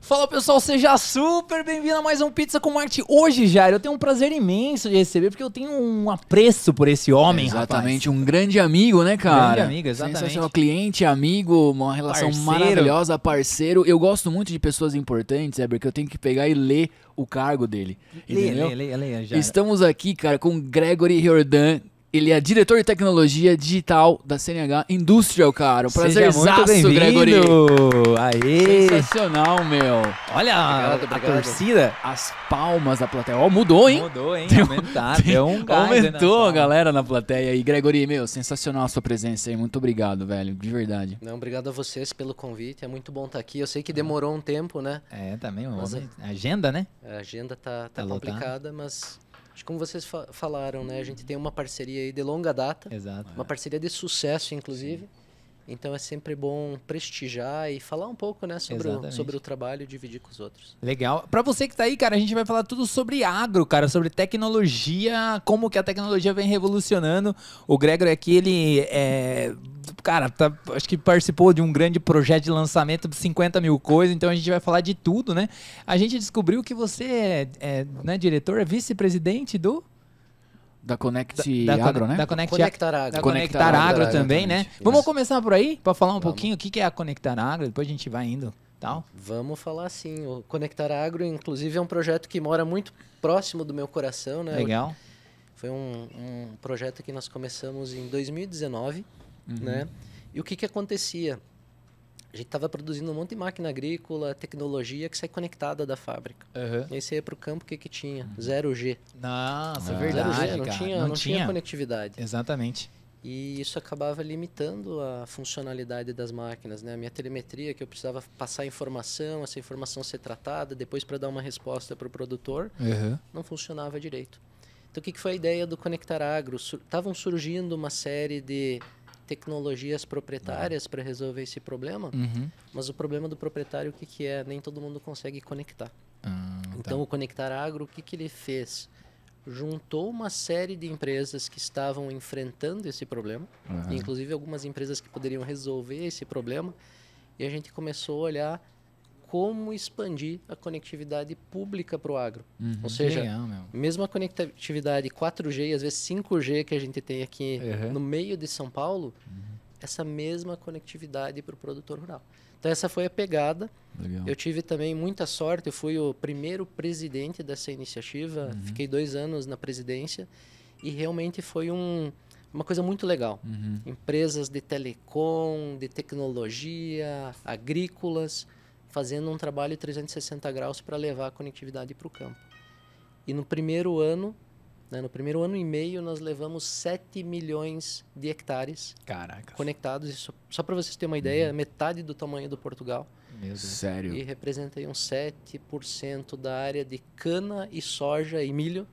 Fala pessoal, seja super bem-vindo a mais um Pizza com Marte. Hoje, Jair, eu tenho um prazer imenso de receber, porque eu tenho um apreço por esse homem, é Exatamente, rapaz. um grande amigo, né, cara? Grande amigo, exatamente. Sensacional, cliente, amigo, uma relação parceiro. maravilhosa, parceiro. Eu gosto muito de pessoas importantes, é porque eu tenho que pegar e ler o cargo dele. Leia, entendeu? leia, leia, Jair. Estamos aqui, cara, com Gregory Jordan ele é diretor de tecnologia digital da CNH Industrial, cara. Um prazer muito bem-vindo. Gregory. Aê. Sensacional, meu. Olha obrigado, a, torcida. As palmas da plateia. Ó, oh, mudou, hein? Mudou, hein? Deu, Aumentaram. Deu um aumentou a galera na plateia. E, Gregory, meu, sensacional a sua presença aí. Muito obrigado, velho. De verdade. Não, obrigado a vocês pelo convite. É muito bom estar aqui. Eu sei que demorou um tempo, né? É, também. a é- agenda, né? É, a agenda tá, tá, tá complicada, mas Acho que como vocês fa falaram, né? A gente tem uma parceria de longa data. Exato. Uma é. parceria de sucesso, inclusive. Sim. Então é sempre bom prestigiar e falar um pouco, né, sobre, o, sobre o trabalho e dividir com os outros. Legal. Para você que tá aí, cara, a gente vai falar tudo sobre agro, cara, sobre tecnologia, como que a tecnologia vem revolucionando. O Gregor aqui, ele é cara, tá, acho que participou de um grande projeto de lançamento de 50 mil coisas, então a gente vai falar de tudo, né? A gente descobriu que você é, é né, diretor, é vice-presidente do. Da Connect da, da Agro, né? Da Connect, Conectar Agro. Da Conectar, Agro, Agro, também, né? Isso. Vamos começar por aí, para falar um Vamos. pouquinho o que é a Conectar Agro, depois a gente vai indo. Tal. Vamos falar sim. O Conectar Agro, inclusive, é um projeto que mora muito próximo do meu coração, né? Legal. Foi um, um projeto que nós começamos em 2019, uhum. né? E o que que acontecia? a gente estava produzindo um monte de máquina agrícola, tecnologia que sai conectada da fábrica. Uhum. E aí você ia para o campo, o que, que tinha? Uhum. Zero G. Nossa, ah. é verdade. Zero G, não, Tinha, não, não tinha. tinha conectividade. Exatamente. E isso acabava limitando a funcionalidade das máquinas, né? A minha telemetria, que eu precisava passar informação, essa informação ser tratada, depois para dar uma resposta para o produtor, uhum. não funcionava direito. Então, o que, que foi a ideia do Conectar Agro? Estavam surgindo uma série de tecnologias proprietárias para resolver esse problema, uhum. mas o problema do proprietário, o que, que é? Nem todo mundo consegue conectar. Ah, então, tá. o Conectar Agro, o que, que ele fez? Juntou uma série de empresas que estavam enfrentando esse problema, uhum. inclusive algumas empresas que poderiam resolver esse problema, e a gente começou a olhar como expandir a conectividade pública para o agro. Uhum, Ou seja, mesma conectividade 4G e às vezes 5G que a gente tem aqui uhum. no meio de São Paulo, uhum. essa mesma conectividade para o produtor rural. Então essa foi a pegada. Legal. Eu tive também muita sorte, eu fui o primeiro presidente dessa iniciativa, uhum. fiquei dois anos na presidência e realmente foi um, uma coisa muito legal. Uhum. Empresas de telecom, de tecnologia, agrícolas fazendo um trabalho 360 graus para levar a conectividade para o campo. E no primeiro ano, né, no primeiro ano e meio, nós levamos 7 milhões de hectares Caraca. conectados. Isso, só para vocês terem uma ideia, uhum. metade do tamanho do Portugal. Meu Deus. Sério? E representa aí uns 7% da área de cana e soja e milho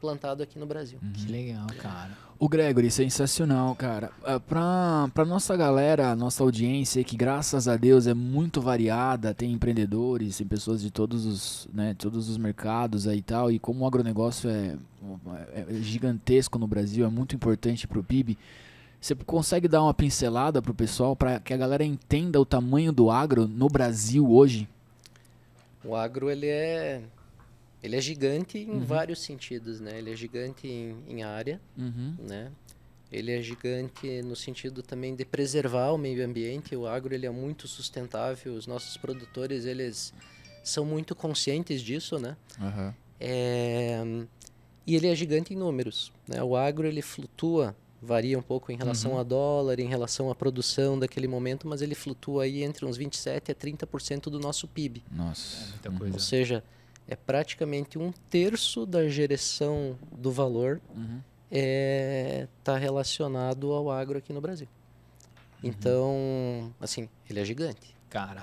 plantado aqui no Brasil. Uhum. Que legal, cara. O Gregory, sensacional, cara. Ah, pra, pra nossa galera, nossa audiência, que graças a Deus é muito variada, tem empreendedores, tem pessoas de todos os, né, todos os mercados aí e tal, e como o agronegócio é, é, é gigantesco no Brasil, é muito importante pro PIB, você consegue dar uma pincelada pro pessoal para que a galera entenda o tamanho do agro no Brasil hoje? O agro, ele é ele é gigante em uhum. vários sentidos, né? Ele é gigante em, em área, uhum. né? Ele é gigante no sentido também de preservar o meio ambiente. O agro ele é muito sustentável. Os nossos produtores eles são muito conscientes disso, né? Uhum. É... E ele é gigante em números. Né? O agro ele flutua, varia um pouco em relação uhum. a dólar, em relação à produção daquele momento, mas ele flutua aí entre uns 27 a 30% do nosso PIB. Nossa, é muita uhum. coisa. Ou seja, é praticamente um terço da geração do valor uhum. está é, tá relacionado ao agro aqui no Brasil. Uhum. Então, assim, ele é gigante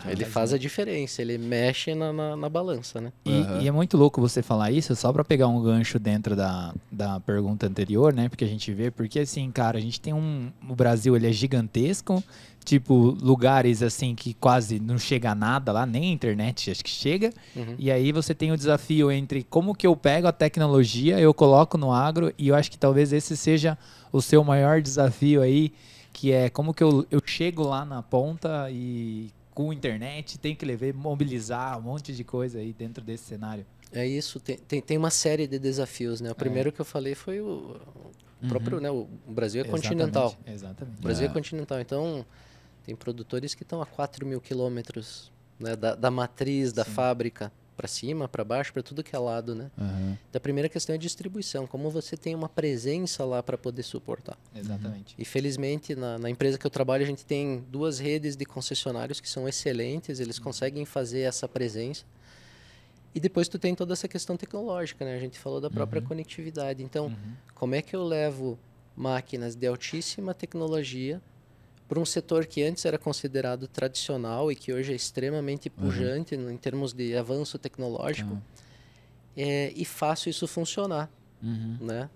ele faz a diferença, ele mexe na, na, na balança, né? E, uhum. e, é muito louco você falar isso, só para pegar um gancho dentro da, da pergunta anterior, né? Porque a gente vê, porque assim, cara, a gente tem um. O Brasil ele é gigantesco, tipo, lugares assim que quase não chega nada lá, nem internet, acho que chega. Uhum. E aí você tem o desafio entre como que eu pego a tecnologia, eu coloco no agro, e eu acho que talvez esse seja o seu maior desafio aí que é como que eu, eu chego lá na ponta e com internet, tem que levar, mobilizar um monte de coisa aí dentro desse cenário. É isso, tem, tem, tem uma série de desafios, né? O é. primeiro é. que eu falei foi o, uhum. próprio, uhum. né? O Brasil é exatamente, continental. Exatamente. O Brasil é. é continental, então tem produtores que estão a 4 mil quilômetros né, da, da matriz, da Sim. fábrica para cima, para baixo, para tudo que é lado, né? Uhum. Então, a primeira questão é distribuição, como você tem uma presença lá para poder suportar. Exatamente. E felizmente na, na, empresa que eu trabalho a gente tem duas redes de concessionários que são excelentes, eles uhum. conseguem fazer essa presença. E depois tu tem toda essa questão tecnológica, né? A gente falou da própria uhum. conectividade. Então, uhum. como é que eu levo máquinas de altíssima tecnologia para um setor que antes era considerado tradicional e que hoje é extremamente uhum. pujante uhum. em termos de avanço tecnológico uhum. é, e faço isso funcionar, uhum. né?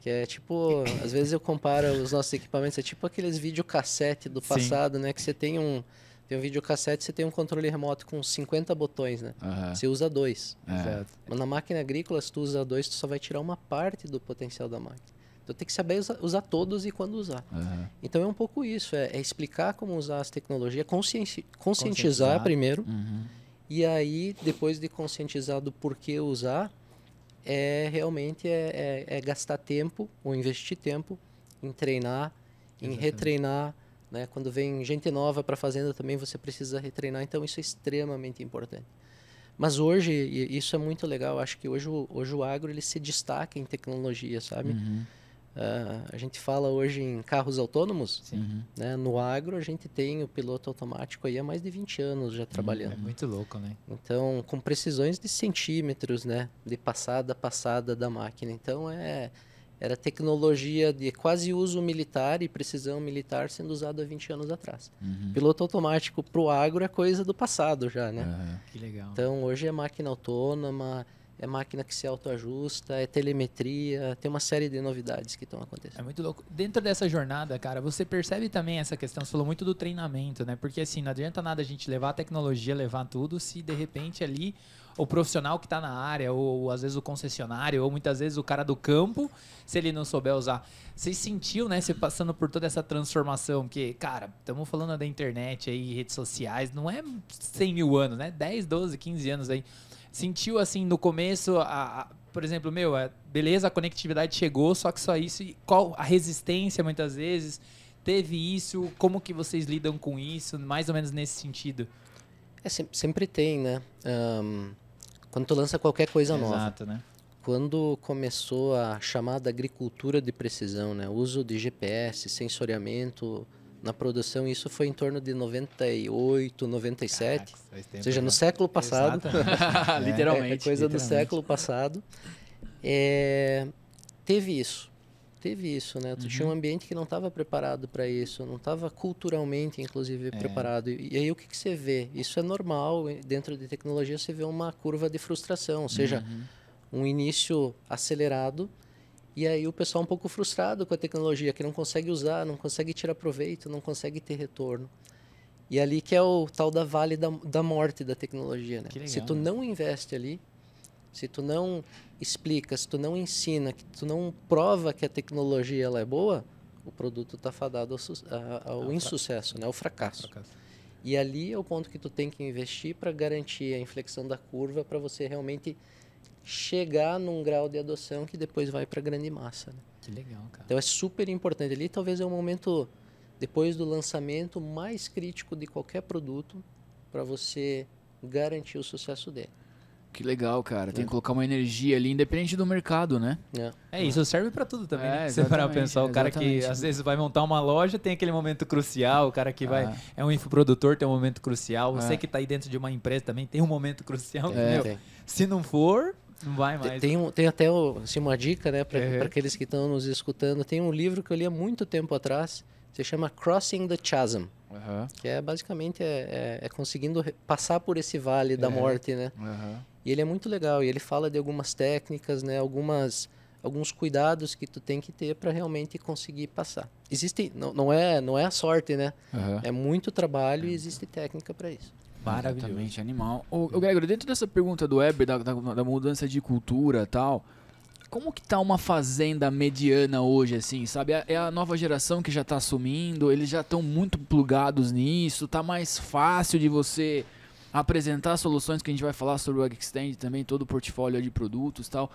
Que é tipo, às vezes eu comparo os nossos equipamentos, é tipo aqueles videocassete do passado, Sim. né? Que você tem um, tem um videocassete, você tem um controle remoto com 50 botões, né? Você usa dois. É. Mas na máquina agrícola, se tu usa dois, tu só vai tirar uma parte do potencial da máquina. Então tem que saber usar, usar todos e quando usar. Uhum. Então é um pouco isso, é, é explicar como usar as tecnologias, conscientizar, conscientizar, primeiro, uhum. e aí depois de conscientizar do porquê usar, é realmente é, é, é gastar tempo ou investir tempo em treinar, Exatamente. em retreinar. Né? Quando vem gente nova para a fazenda também você precisa retreinar, então isso é extremamente importante. Mas hoje, isso é muito legal, acho que hoje, hoje o agro ele se destaca em tecnologia, sabe? Uhum. Uh, a gente fala hoje em carros autônomos. Sim. Uhum. Né? No agro, a gente tem o piloto automático aí há mais de 20 anos já uhum. trabalhando. É muito louco, né? Então, com precisões de centímetros, né? De passada a passada da máquina. Então, é, era tecnologia de quase uso militar e precisão militar sendo usada há 20 anos atrás. Uhum. Piloto automático para o agro é coisa do passado já, né? Uhum. Que legal. Então, hoje é máquina autônoma, é máquina que se autoajusta, é telemetria, tem uma série de novidades que estão acontecendo. É muito louco. Dentro dessa jornada, cara, você percebe também essa questão, você falou muito do treinamento, né? Porque assim, não adianta nada a gente levar a tecnologia, levar tudo, se de repente ali o profissional que está na área, ou, ou, às vezes o concessionário, ou muitas vezes o cara do campo, se ele não souber usar. Você sentiu, né, você passando por toda essa transformação, que, cara, estamos falando da internet aí, redes sociais, não é 100 mil anos, né? 10, 12, 15 anos aí sentiu assim no começo, a, a, por exemplo, meu, a, é, beleza, a conectividade chegou, só que só isso, e qual a resistência muitas vezes teve isso, como que vocês lidam com isso, mais ou menos nesse sentido? É, sempre, sempre tem, né? Um, quando tu lança qualquer coisa nova. Exato, né? Quando começou a chamada agricultura de precisão, né? O uso de GPS, sensoriamento, na produção, isso foi em torno de 98, 97. Caraca, Ou seja, no século passado. é, literalmente. É coisa literalmente. do século passado. É, teve isso. Teve isso, né? Tu uhum. tinha um uhum. ambiente que não estava preparado para isso, não estava culturalmente, inclusive, é. preparado. E aí o que, que, você vê? Isso é normal, dentro de tecnologia você vê uma curva de frustração, ou seja, uhum. um início acelerado e aí o pessoal é um pouco frustrado com a tecnologia, que não consegue usar, não consegue tirar proveito, não consegue ter retorno. E é ali que é o tal da vale da, da morte da tecnologia, né? Legal, se tu né? não investe ali, se tu não explica, se tu não ensina, que tu não prova que a tecnologia ela é boa, o produto está fadado ao, ao, insucesso, né? Ao fracasso. fracasso. E ali é o ponto que tu tem que investir para garantir a inflexão da curva para você realmente chegar num grau de adoção que depois vai para grande massa. Né? Que legal, cara. Então é super importante. Ali talvez é o momento, depois do lançamento, mais crítico de qualquer produto para você garantir o sucesso dele. Que legal, cara. Tem é. que colocar uma energia ali, independente do mercado, né? É, é isso serve para tudo também. Né? É, né? Você para pensar, o cara que às vezes vai montar uma loja tem aquele momento crucial, o cara que ah. vai é. é um infoprodutor tem um momento crucial, você ah. que está aí dentro de uma empresa também tem um momento crucial. É, Se não for, não vai mais. Tem, um, tem até assim, uma dica, né, para uhum. aqueles que estão nos escutando. Tem um livro que eu li há muito tempo atrás, se chama Crossing the Chasm. Uhum. Que é basicamente é, é, é conseguindo passar por esse vale da uhum. morte, né? E ele é muito legal. E ele fala de algumas técnicas, né? Algumas alguns cuidados que tu tem que ter para realmente conseguir passar. existem não, não é, não é a sorte, né? Uhum. É muito trabalho e existe técnica para isso. Maravilhoso. Exatamente, animal. Ô, ô Gregor, dentro dessa pergunta do Weber, da, da, da mudança de cultura e tal, como que tá uma fazenda mediana hoje, assim, sabe? É, é a nova geração que já tá assumindo, eles já estão muito plugados nisso, tá mais fácil de você apresentar soluções que a gente vai falar sobre o Extend também, todo o portfólio de produtos e tal.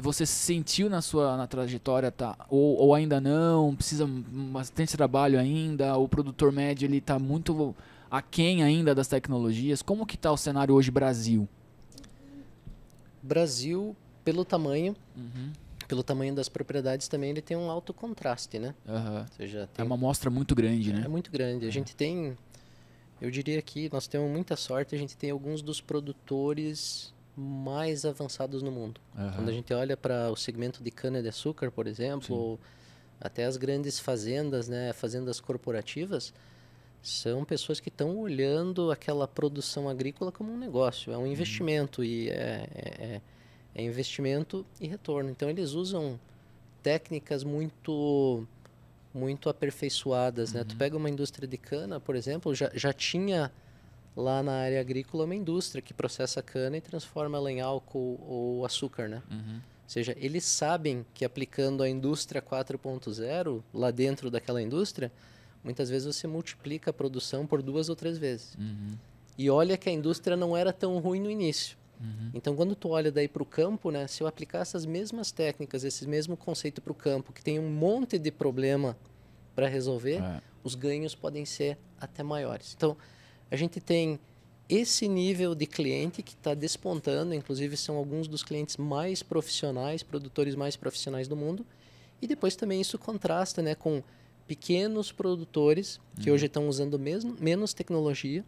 Você sentiu na sua na trajetória, tá? Ou, ou ainda não, precisa bastante trabalho ainda, o produtor médio ele tá muito aquém ainda das tecnologias. Como que está o cenário hoje Brasil? Brasil, pelo tamanho, uhum. pelo tamanho das propriedades também, ele tem um alto contraste, né? Uhum. Seja, é tem... É uma amostra muito grande, né? É muito grande. A uhum. gente tem, eu diria que nós temos muita sorte, a gente tem alguns dos produtores mais avançados no mundo. Quando a gente olha para o segmento de cana-de-açúcar, por exemplo, até as grandes fazendas, né, fazendas corporativas, são pessoas que estão olhando aquela produção agrícola como um negócio, é um uhum. investimento uhum. e é, é, é, é, investimento e retorno. Então eles usam técnicas muito muito aperfeiçoadas, uhum. né? Tu uhum. pega uma indústria de cana, por exemplo, já, já tinha lá na área agrícola uma indústria que processa cana e transforma ela em álcool ou açúcar, né? Uhum. Ou seja, eles sabem que aplicando a indústria 4.0 lá dentro daquela indústria, muitas vezes você multiplica a produção por duas ou três vezes. Uhum. E olha que a indústria não era tão ruim no início. Uhum. Então, quando tu olha daí para o campo, né, se eu aplicar essas mesmas técnicas, esse mesmo conceito para o campo, que tem um monte de problema para resolver, é. os ganhos podem ser até maiores. Então, a gente tem esse nível de cliente que está despontando, inclusive são alguns dos clientes mais profissionais, produtores mais profissionais do mundo, e depois também isso contrasta né, com pequenos produtores que uhum. hoje estão usando mesmo, menos tecnologia,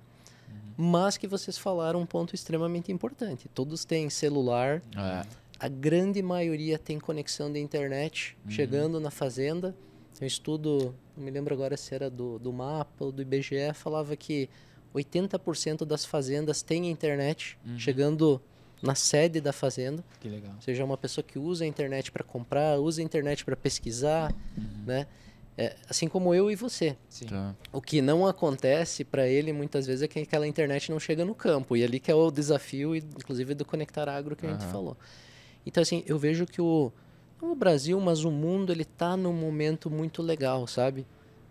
uhum. mas que vocês falaram um ponto extremamente importante. Todos têm celular, é. a grande maioria tem conexão de internet, uhum. chegando na fazenda. Eu estudo, não me lembro agora se era do, do mapa ou do IBGE, falava que 80% das fazendas têm internet, uhum. chegando na sede da fazenda. Que legal. Ou seja, uma pessoa que usa a internet para comprar, usa a internet para pesquisar, uhum. né? É, assim como eu e você. Tá. O que não acontece para ele muitas vezes é que aquela internet não chega no campo. E ali que é o desafio, inclusive, do Conectar Agro que uhum. a gente falou. Então, assim, eu vejo que o, não o Brasil, mas o mundo, ele está num momento muito legal, sabe?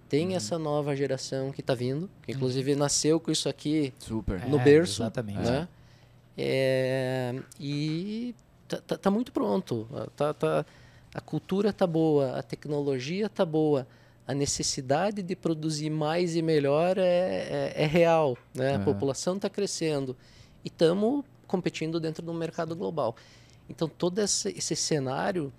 Tem uhum. essa nova geração que está vindo, que uhum. inclusive uhum. nasceu com isso aqui Super. no é, berço. Exatamente. Né? É. é e tá, tá, tá, muito pronto. tá, tá a cultura está boa, a tecnologia está boa, a necessidade de produzir mais e melhor é, é, é real. Né? A é. população está crescendo e estamos competindo dentro do mercado global. Então, todo esse, esse cenário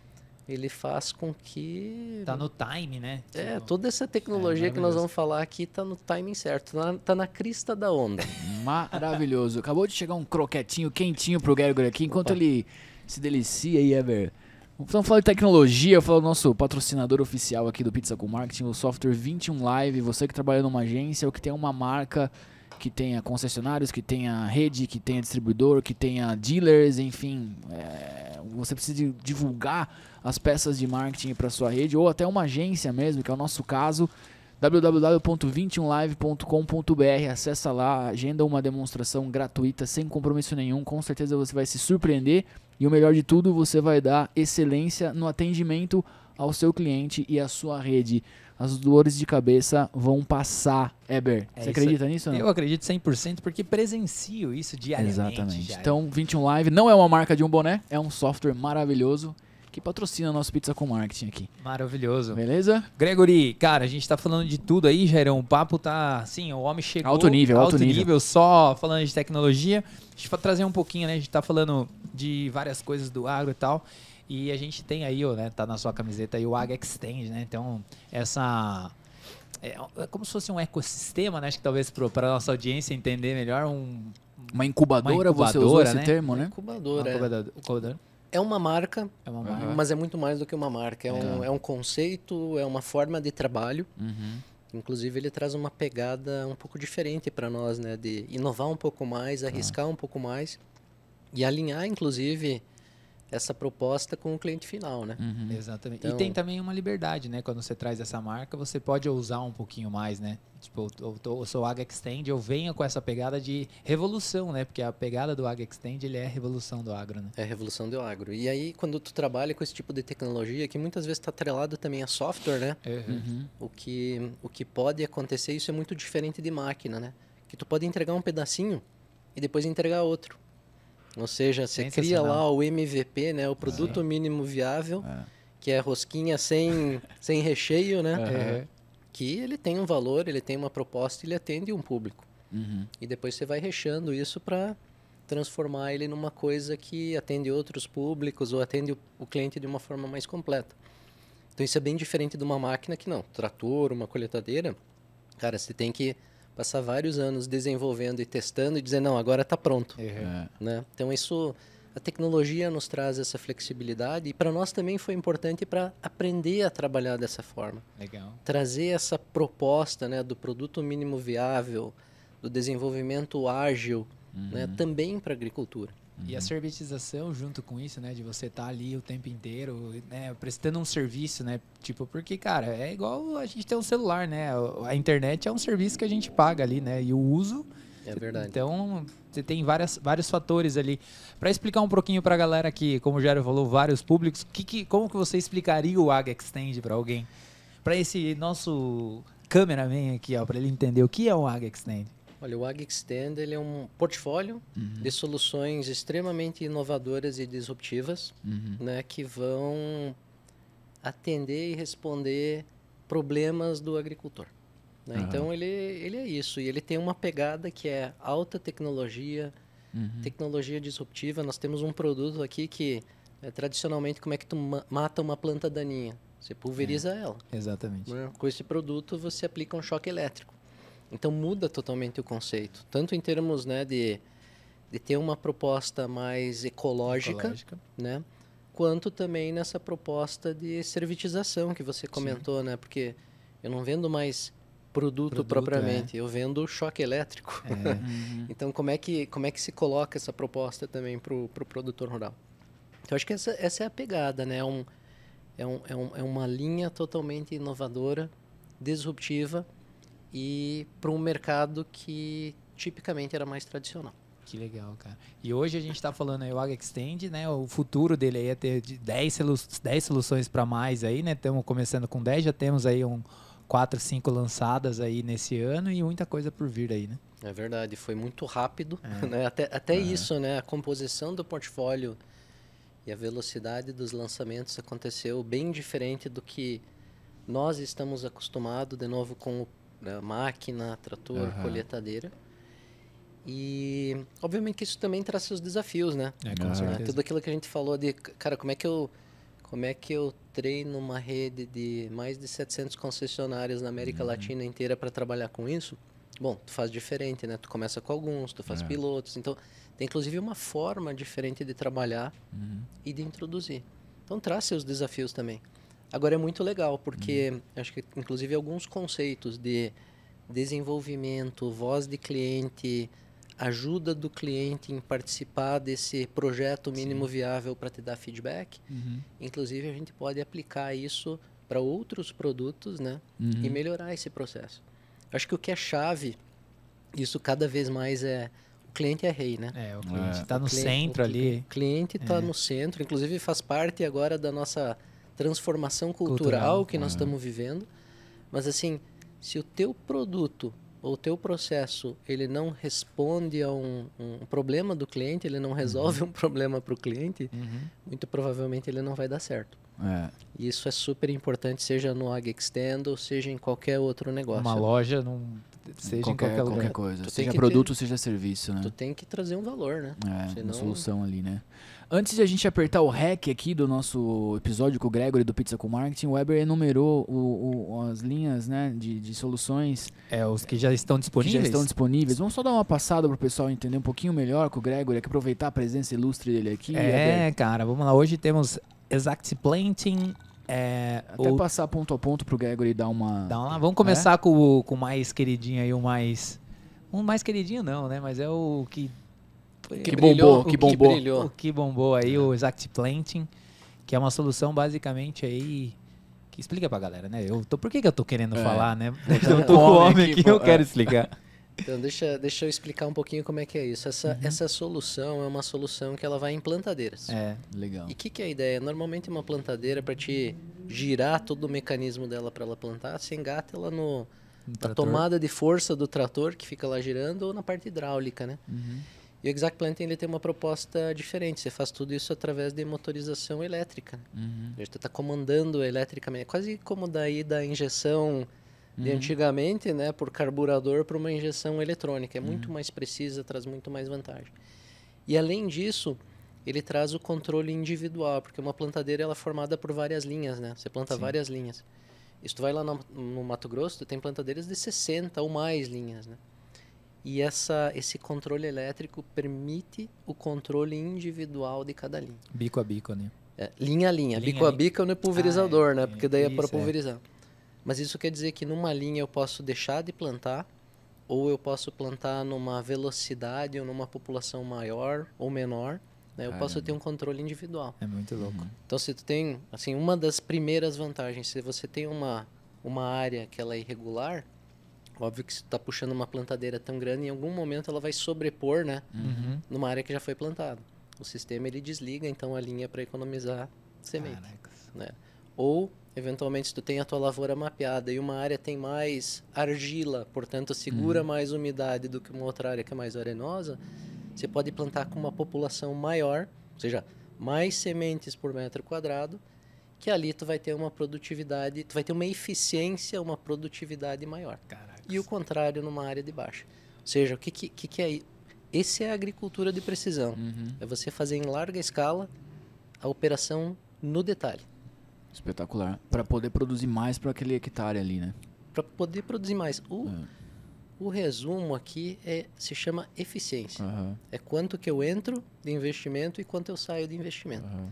ele faz com que. Está no time, né? É, tipo, toda essa tecnologia é, que nós vamos falar aqui está no timing certo, está na, tá na crista da onda. Maravilhoso. Acabou de chegar um croquetinho quentinho para o aqui, enquanto Opa. ele se delicia aí, Ever. É Estamos falando de tecnologia, eu falo do nosso patrocinador oficial aqui do Pizza com Marketing, o software 21 Live. Você que trabalha numa agência ou que tem uma marca que tenha concessionários, que tenha rede, que tenha distribuidor, que tenha dealers, enfim, é, você precisa divulgar as peças de marketing para sua rede ou até uma agência mesmo, que é o nosso caso www.21live.com.br. Acessa lá, agenda uma demonstração gratuita, sem compromisso nenhum. Com certeza você vai se surpreender e o melhor de tudo, você vai dar excelência no atendimento ao seu cliente e à sua rede. As dores de cabeça vão passar, Eber. É você acredita nisso? Não? Eu acredito 100% porque presencio isso diariamente. Exatamente. Diariamente. Então, 21 Live não é uma marca de um boné, é um software maravilhoso que patrocina nosso Pizza com Marketing aqui. Maravilhoso. Beleza? Gregory, cara, a gente tá falando de tudo aí, Jairão. O papo tá sim, o homem chegou. Alto nível, alto, alto nível. nível. Só falando de tecnologia. Deixa eu trazer um pouquinho, né? A gente tá falando de várias coisas do agro e tal. E a gente tem aí, ó, né? Tá na sua camiseta aí o Ag Extend, né? Então, essa é, é como se fosse um ecossistema, né? Acho que talvez para nossa audiência entender melhor, um, uma, incubadora, uma incubadora, você usou né? esse termo, né? Uma incubadora. Uma incubadora. É. incubadora. É uma marca, é uma marca. mas é muito mais do que uma marca. É, Um, é, é um conceito, é uma forma de trabalho. Uhum. Inclusive, ele traz uma pegada um pouco diferente para nós, né? De inovar um pouco mais, tá. arriscar um pouco mais. E alinhar, inclusive, essa proposta com o cliente final, né? Uhum. Exatamente. Então, e tem também uma liberdade, né? Quando você traz essa marca, você pode ousar um pouquinho mais, né? Tipo, eu, eu, eu sou Aga Extend, eu venho com essa pegada de revolução, né? Porque a pegada do Aga Extend, ele é a revolução do agro, né? É a revolução do agro. E aí, quando tu trabalha com esse tipo de tecnologia, que muitas vezes está atrelado também a software, né? É. Uhum. O, que, o que pode acontecer, isso é muito diferente de máquina, né? Que tu pode entregar um pedacinho e depois entregar outro. Ou seja, você cria lá o MVP, né? O produto Sim. mínimo viável, é. que é rosquinha sem, sem recheio, né? Uhum. Que ele tem um valor, ele tem uma proposta, ele atende um público. Uhum. E depois você vai recheando isso para transformar ele numa coisa que atende outros públicos ou atende o, o cliente de uma forma mais completa. Então isso é bem diferente de uma máquina que não, trator, uma coletadeira cara, você tem que passar vários anos desenvolvendo e testando e dizer, não, agora está pronto. Uhum. É. Né? Então, isso, a tecnologia nos traz essa flexibilidade e para nós também foi importante para aprender a trabalhar dessa forma. Legal. Trazer essa proposta né, do produto mínimo viável, do desenvolvimento ágil, né, uhum. né, também para a agricultura. Uhum. E a uhum. servitização junto com isso, né? De você estar tá ali o tempo inteiro, né? Prestando um serviço, né? Tipo, porque, cara, é igual a gente ter um celular, né? A internet é um serviço que a gente paga ali, né? E o uso... É verdade. Então, você tem várias, vários fatores ali. Para explicar um pouquinho para a galera aqui, como o Jairo falou, vários públicos, que, que, como que você explicaria o Ag Extend para alguém? Para esse nosso cameraman aqui, ó, para ele entender o que é o Ag Extend. Olha, o Extend, ele é um portfólio uhum. de soluções extremamente inovadoras e disruptivas, uhum. né, que vão atender e responder problemas do agricultor. Né? Uhum. Então ele ele é isso e ele tem uma pegada que é alta tecnologia, uhum. tecnologia disruptiva. Nós temos um produto aqui que é, tradicionalmente como é que tu ma mata uma planta daninha? Você pulveriza é. ela. Exatamente. Né? Com esse produto você aplica um choque elétrico. Então muda totalmente o conceito, tanto em termos né, de, de ter uma proposta mais ecológica, ecológica. Né, quanto também nessa proposta de servitização que você comentou, Sim. né? Porque eu não vendo mais produto, produto propriamente, é. eu vendo choque elétrico. É. então como é que como é que se coloca essa proposta também para o pro produtor rural? Então acho que essa, essa é a pegada, né? É um, é, um, é, um, é uma linha totalmente inovadora, disruptiva e para um mercado que tipicamente era mais tradicional. Que legal, cara. E hoje a gente está falando aí o AgaExtend, né? O futuro dele aí é ter 10, solu soluções para mais aí, né? Estamos começando com 10, já temos aí um 4, 5 lançadas aí nesse ano e muita coisa por vir aí, né? É verdade, foi muito rápido, é. né? Até, até é. isso, né? A composição do portfólio e a velocidade dos lançamentos aconteceu bem diferente do que nós estamos acostumados, de novo, com o era né, máquina, trator, uhum. colheitadeira. E obviamente que isso também traz seus desafios, né? É, com ah, certeza. Tudo aquilo que a gente falou de, cara, como é que eu como é que eu treino uma rede de mais de 700 concessionárias na América uhum. Latina inteira para trabalhar com isso? Bom, tu faz diferente, né? Tu começa com alguns, tu faz é. pilotos, então tem inclusive uma forma diferente de trabalhar uhum. e de introduzir. Então traz seus desafios também. Agora é muito legal, porque uhum. acho que inclusive alguns conceitos de desenvolvimento, voz de cliente, ajuda do cliente em participar desse projeto mínimo Sim. viável para te dar feedback. Uhum. Inclusive a gente pode aplicar isso para outros produtos, né? Uhum. E melhorar esse processo. Acho que o que é chave, isso cada vez mais é o cliente é rei, né? É, o é, cliente está é. no cliente, centro o, ali. O cliente está é. no centro, inclusive faz parte agora da nossa transformação cultural, cultural que nós é. estamos vivendo. Mas assim, se o teu produto ou o teu processo ele não responde a um, um problema do cliente, ele não uhum. resolve uhum. um problema para o cliente, uhum. muito provavelmente ele não vai dar certo. É. Isso é super importante, seja no Ag Extend ou seja em qualquer outro negócio. Uma loja, não seja qualquer, em qualquer, qualquer coisa. Tu seja produto, ter, seja serviço, né? Tu tem que trazer um valor, né? É, Senão... uma solução ali, né? Antes de a gente apertar o REC aqui do nosso episódio com o Gregory do Pizza com Marketing, o Weber enumerou o, o, as linhas né, de, de, soluções. É, os que já estão disponíveis. já estão disponíveis. Vamos só dar uma passada para o pessoal entender um pouquinho melhor com o Gregory, aproveitar a presença ilustre dele aqui. É, Weber. cara, vamos lá. Hoje temos Exact Planting, é, Até passar ponto a ponto pro Gregory dar uma. Dá uma... Vamos começar é? com o com mais queridinho aí, o mais. Um mais queridinho não, né? Mas é o que que, que brilhou, bombou, que bombou. Que brilhou. O que bombou aí, o Exact Planting, que é uma solução basicamente aí que explica pra galera, né? Eu tô, por que, que eu tô querendo é. falar, né? Eu tô com o homem aqui, eu quero é. explicar. Então, deixa, deixa eu explicar um pouquinho como é que é isso. Essa, uhum. essa solução é uma solução que ela vai em plantadeiras. É, legal. E o que, que é a ideia? Normalmente uma plantadeira, para te girar todo o mecanismo dela para ela plantar, você engata ela no, no na tomada de força do trator, que fica lá girando, ou na parte hidráulica, né? Uhum. E o Exact Planting ele tem uma proposta diferente. Você faz tudo isso através de motorização elétrica. Uhum. A gente está tá comandando eletricamente, quase como daí da injeção de uhum. antigamente, né, por carburador para uma injeção eletrônica. É uhum. muito mais precisa, traz muito mais vantagem. E além disso, ele traz o controle individual, porque uma plantadeira ela é formada por várias linhas, né? Você planta Sim. várias linhas. Isso tu vai lá no, no Mato Grosso, tu tem plantadeiras de 60 ou mais linhas, né? E essa, esse controle elétrico permite o controle individual de cada linha. Bico a bico, né? É, linha a linha. linha bico a bico é pulverizador, ah, né? É, Porque daí é para é. pulverizar. Mas isso quer dizer que numa linha eu posso deixar de plantar, ou eu posso plantar numa velocidade ou numa população maior ou menor. Né? Eu Caramba. posso ter um controle individual. É muito louco. Uhum. Então, se tu tem, assim, uma das primeiras vantagens, se você tem uma, uma área que ela é irregular, Óbvio que se está puxando uma plantadeira tão grande, em algum momento ela vai sobrepor, né? Uhum. Numa área que já foi plantada. O sistema ele desliga então a linha para economizar semente, né? Ou eventualmente se tu tem a tua lavoura mapeada e uma área tem mais argila, portanto segura uhum. mais umidade do que uma outra área que é mais arenosa, você pode plantar com uma população maior, ou seja, mais sementes por metro quadrado, que ali tu vai ter uma produtividade, tu vai ter uma eficiência, uma produtividade maior. Caraca e o contrário numa área de baixa. Ou seja, o que, que, que é esse é a agricultura de precisão. Uhum. É você fazer em larga escala a operação no detalhe. Espetacular. Para poder produzir mais para aquele hectare ali, né? Para poder produzir mais. O, é. o resumo aqui é, se chama eficiência. Uhum. É quanto que eu entro de investimento e quanto eu saio de investimento. Uhum.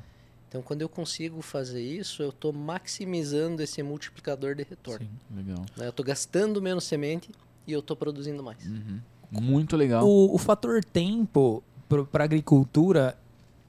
Então, quando eu consigo fazer isso, eu estou maximizando esse multiplicador de retorno. Sim, legal. Né? Eu estou gastando menos semente e eu estou produzindo mais. Uhum. Muito legal. O, o fator tempo para agricultura,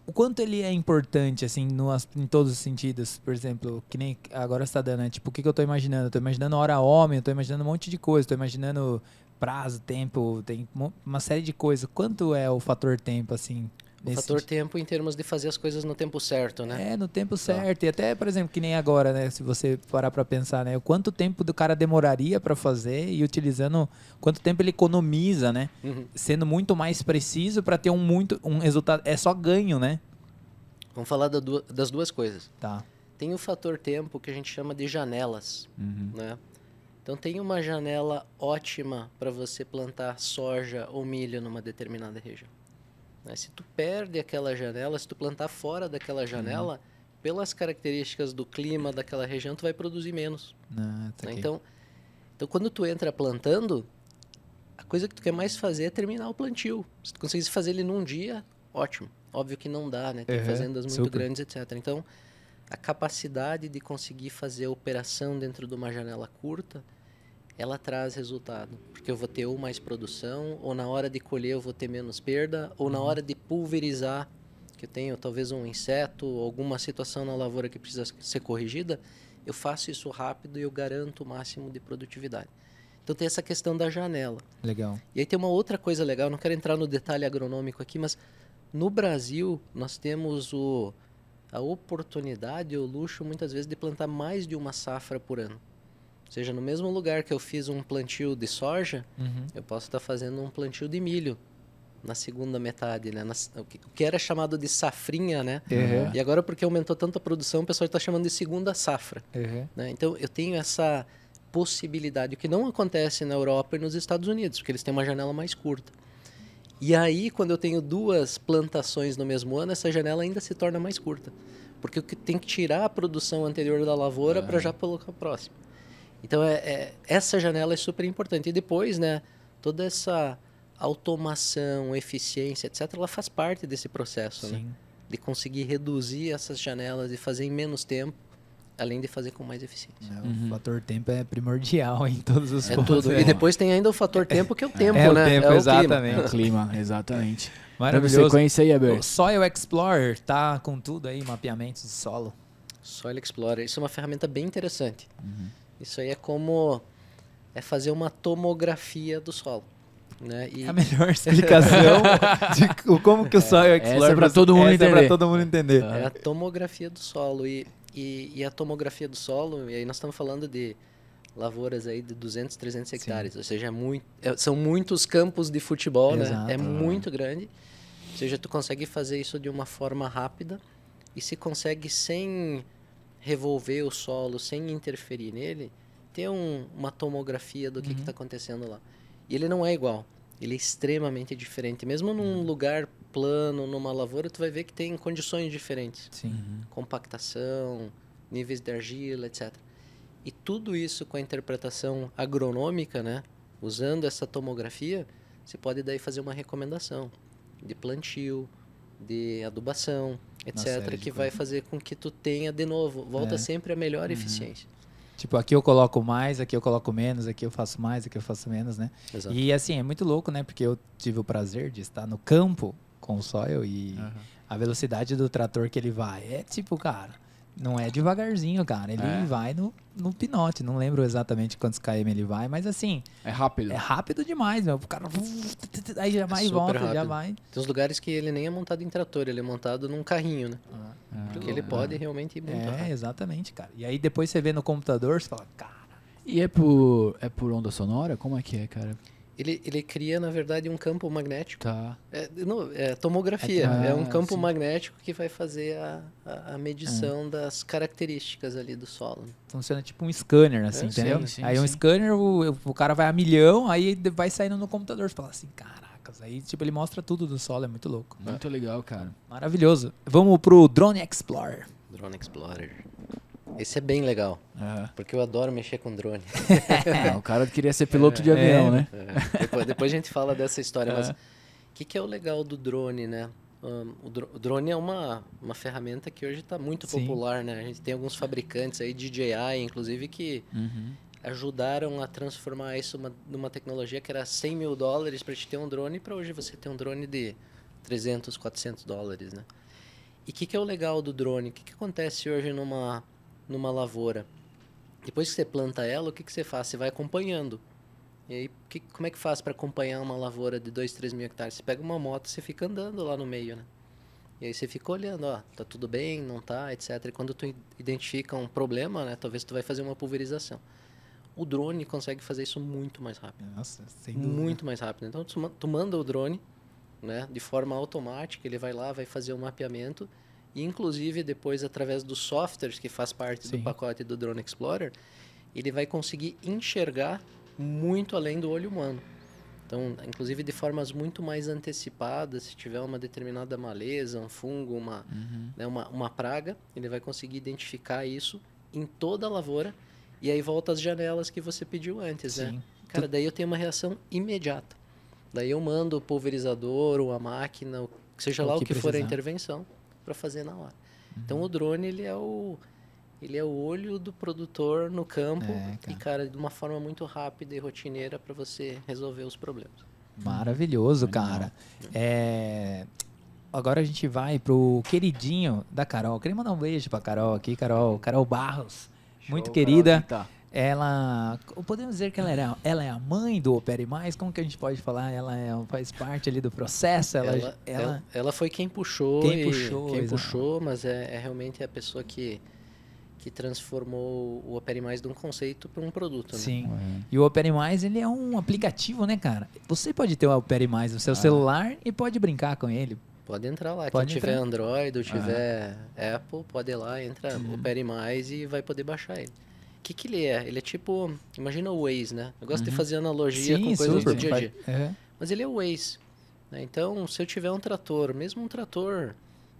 o quanto ele é importante, assim, no, em todos os sentidos. Por exemplo, que nem agora está dando, né? Tipo, o que, que eu estou imaginando? Estou imaginando hora homem, estou imaginando um monte de coisa, estou imaginando prazo, tempo, tem uma série de coisas. Quanto é o fator tempo, assim? Nesse fator sentido. tempo em termos de fazer as coisas no tempo certo, né? É, no tempo certo. Ah. E até, por exemplo, que nem agora, né? Se você parar para pensar, né? O quanto tempo do cara demoraria para fazer e utilizando... Quanto tempo ele economiza, né? Uhum. Sendo muito mais preciso para ter um, muito, um resultado... É só ganho, né? Vamos falar da du das duas coisas. Tá. Tem o fator tempo que a gente chama de janelas, uhum. né? Então tem uma janela ótima para você plantar soja ou milho numa determinada região. Né? Se tu perde aquela janela, se tu plantar fora daquela janela, uhum. pelas características do clima daquela região, tu vai produzir menos. Ah, tá né? então, então, quando tu entra plantando, a coisa que tu quer mais fazer é terminar o plantio. Se tu conseguisse fazer ele num dia, ótimo. Óbvio que não dá, né? Tem uhum, fazendas muito super. grandes, etc. Então, a capacidade de conseguir fazer a operação dentro de uma janela curta ela traz resultado, porque eu vou ter ou mais produção, ou na hora de colher eu vou ter menos perda, ou na uhum. hora de pulverizar, que eu tenho talvez um inseto, alguma situação na lavoura que precisa ser corrigida, eu faço isso rápido e eu garanto o máximo de produtividade. Então tem essa questão da janela. Legal. E aí tem uma outra coisa legal, não quero entrar no detalhe agronômico aqui, mas no Brasil nós temos o, a oportunidade, o luxo muitas vezes de plantar mais de uma safra por ano seja, no mesmo lugar que eu fiz um plantio de soja, uhum. eu posso estar tá fazendo um plantio de milho na segunda metade, né? Na, o, que, o, que, era chamado de safrinha, né? Uhum. E agora, porque aumentou tanto a produção, o pessoal está chamando de segunda safra. Uhum. Né? Então, eu tenho essa possibilidade, o que não acontece na Europa e nos Estados Unidos, porque eles têm uma janela mais curta. E aí, quando eu tenho duas plantações no mesmo ano, essa janela ainda se torna mais curta. Porque eu tenho que tirar a produção anterior da lavoura para uhum. já colocar a próxima. Então, é, é, essa janela é super importante. E depois, né, toda essa automação, eficiência, etc., ela faz parte desse processo, né? Sim. né? De conseguir reduzir essas janelas e fazer em menos tempo, além de fazer com mais eficiência. É, o uhum. fator tempo é primordial em todos os é pontos. Tudo. E depois tem ainda o fator tempo, que é o é. tempo, é, né? O tempo, é exatamente. O clima, exatamente. É Maravilhoso. você sequência aí, Abel. O Soil Explorer tá com tudo aí, mapeamentos de solo. Soil Explorer, isso é uma ferramenta bem interessante. Uhum isso aí é como é fazer uma tomografia do solo. Né? E... A melhor explicação de como que o é, solo é, é para é todo, mundo entender. É todo mundo entender. É a tomografia do solo. E, e, e, a tomografia do solo, e aí nós estamos falando de lavouras aí de 200, 300 hectares. Sim. Ou seja, é muito, é, são muitos campos de futebol, né? É muito grande. Ou seja, tu consegue fazer isso de uma forma rápida e se consegue sem revolver o solo sem interferir nele, ter um, uma tomografia do que uhum. está acontecendo lá. E ele não é igual. Ele é extremamente diferente. Mesmo num uhum. lugar plano, numa lavoura, tu vai ver que tem condições diferentes. Sim. Uhum. Compactação, níveis de argila, etc. E tudo isso com a interpretação agronômica, né? Usando essa tomografia, você pode daí fazer uma recomendação de plantio, de adubação, etc., que vai fazer com que tu tenha, de novo, volta é. sempre a melhor uhum. eficiência. Tipo, aqui eu coloco mais, aqui eu coloco menos, aqui eu faço mais, aqui eu faço menos, né? Exato. E assim, é muito louco, né? Porque eu tive o prazer de estar no campo com o soil e uhum. a velocidade do trator que ele vai é tipo, cara, não é devagarzinho, cara. Ele é. vai no, no pinote. Não lembro exatamente quantos km ele vai, mas assim. É rápido. É rápido demais, meu. O cara. Aí já é vai é e volta, rápido. já vai. Tem uns lugares que ele nem é montado em trator, ele é montado num carrinho, né? Ah, é. Porque é, ele pode realmente ir muito É, rápido. exatamente, cara. E aí depois você vê no computador, você fala, cara. E é por, é por onda sonora? Como é que é, cara? Ele, ele cria, na verdade, um campo magnético. Tá. É, não, é tomografia. É, tá. é um campo sim. magnético que vai fazer a, a, a medição é. das características ali do solo. Funciona tipo um scanner, assim, é, entendeu? Sim, sim, aí um scanner, o, o cara vai a milhão, aí vai saindo no computador. Você fala assim, caracas. Aí, tipo, ele mostra tudo do solo. É muito louco. Muito legal, cara. Maravilhoso. Vamos pro Drone Explorer. Drone Explorer. Esse é bem legal. Uhum. Porque eu adoro mexer com drone. Não, o cara queria ser piloto de é, avião, é, né? É. Depois, depois, a gente fala dessa história. Mas o que, que, é o legal do drone, né? Um, o, drone é uma, uma ferramenta que hoje está muito Sim. popular, né? A gente tem alguns fabricantes aí, DJI, inclusive, que uhum. ajudaram a transformar isso numa tecnologia que era 100 mil dólares para gente ter um drone, para hoje você ter um drone de 300, 400 dólares, né? E o que, que é o legal do drone? O que, que acontece hoje numa numa lavoura. Depois que você planta ela, o que, que você faz? Você vai acompanhando. E aí, que, como é que faz para acompanhar uma lavoura de 2, 3 mil hectares? Você pega uma moto e você fica andando lá no meio, né? E aí você fica olhando, ó, tá tudo bem, não tá, etc. E quando tu identifica um problema, né, talvez tu vai fazer uma pulverização. O drone consegue fazer isso muito mais rápido. Nossa, sem dúvida. Muito mais rápido. Então tu, tu manda o drone, né, de forma automática, ele vai lá, vai fazer o um mapeamento e inclusive depois através dos softwares que faz parte Sim. do pacote do Drone Explorer, ele vai conseguir enxergar muito além do olho humano. Então, inclusive de formas muito mais antecipadas, se tiver uma determinada maleza, um fungo, uma, uhum. né, uma, uma praga, ele vai conseguir identificar isso em toda a lavoura. E aí volta às janelas que você pediu antes, né? Sim. né? Cara, daí eu tenho uma reação imediata. Daí eu mando o pulverizador ou a máquina, seja o lá o que, que for a intervenção, para fazer na hora. Uhum. Então o drone ele é o ele é o olho do produtor no campo é, cara. e cara de uma forma muito rápida e rotineira para você resolver os problemas. Maravilhoso, cara. É... Agora a gente vai pro queridinho da Carol. Queria mandar um beijo pra Carol aqui, Carol, Carol Barros. Show, muito querida. Carol, ela podemos dizer que ela era ela é a mãe do Opere mais como que a gente pode falar ela é, faz parte ali do processo ela ela, ela, ela foi quem puxou quem e, puxou quem exatamente. puxou mas é, é, realmente a pessoa que que transformou o Opere mais de um conceito para um produto né? sim uhum. e o Opere mais ele é um aplicativo né cara você pode ter o Opere mais no seu ah. celular e pode brincar com ele Pode entrar lá. Pode Quem entrar. tiver Android ou ah. tiver ah. Apple, pode ir lá, entra, uhum. opere mais e vai poder baixar ele que, que ele é? Ele é tipo. Imagina o Waze, né? Eu gosto uhum. de fazer analogia Sim, com coisas super, do dia a dia. É. Mas ele é o Waze. Né? Então, se eu tiver um trator, mesmo um trator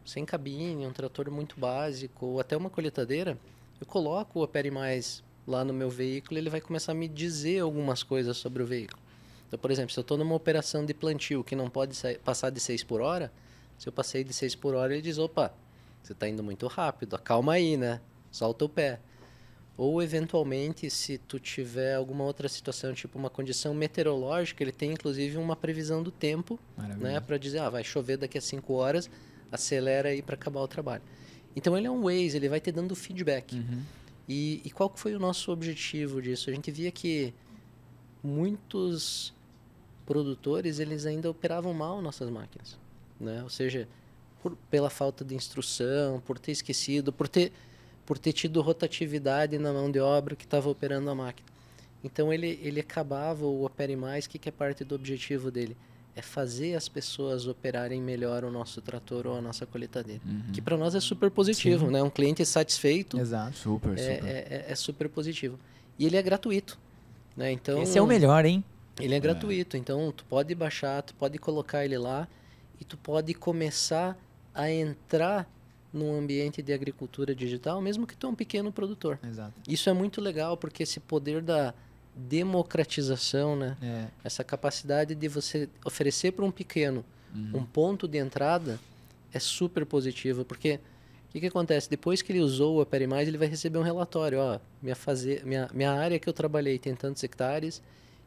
sem cabine, um trator muito básico, ou até uma colheitadeira, eu coloco o Apere Mais lá no meu veículo e ele vai começar a me dizer algumas coisas sobre o veículo. Então, por exemplo, se eu estou numa operação de plantio que não pode sair, passar de 6 por hora, se eu passei de 6 por hora, ele diz: opa, você está indo muito rápido, calma aí, né? Solta o pé. Ou eventualmente, se tu tiver alguma outra situação, tipo uma condição meteorológica, ele tem inclusive uma previsão do tempo, né, para dizer, ah, vai chover daqui a cinco horas, acelera aí para acabar o trabalho. Então ele é um Waze, ele vai te dando feedback. Uhum. E, e qual que foi o nosso objetivo disso? A gente via que muitos produtores eles ainda operavam mal nossas máquinas, né? Ou seja, por, pela falta de instrução, por ter esquecido, por ter por ter tido rotatividade na mão de obra que estava operando a máquina. Então ele, ele acabava o Opere Mais, que, que é parte do objetivo dele? É fazer as pessoas operarem melhor o nosso trator ou a nossa coletadeira. Uhum. Que para nós é super positivo, Sim. né? Um cliente satisfeito. Exato, super, é, super. É, é, é, super positivo. E ele é gratuito. Né? Então, Esse é o melhor, hein? Ele é, é. gratuito, então tu pode baixar, tu pode colocar ele lá e tu pode começar a entrar num ambiente de agricultura digital, mesmo que tu é um pequeno produtor. Exato. Isso é muito legal, porque esse poder da democratização, né? É. Essa capacidade de você oferecer para um pequeno uhum. um ponto de entrada é super positivo, porque o que, que, acontece? Depois que ele usou a Mais ele vai receber um relatório, ó, minha, faze... minha, minha área que eu trabalhei tem tantos hectares,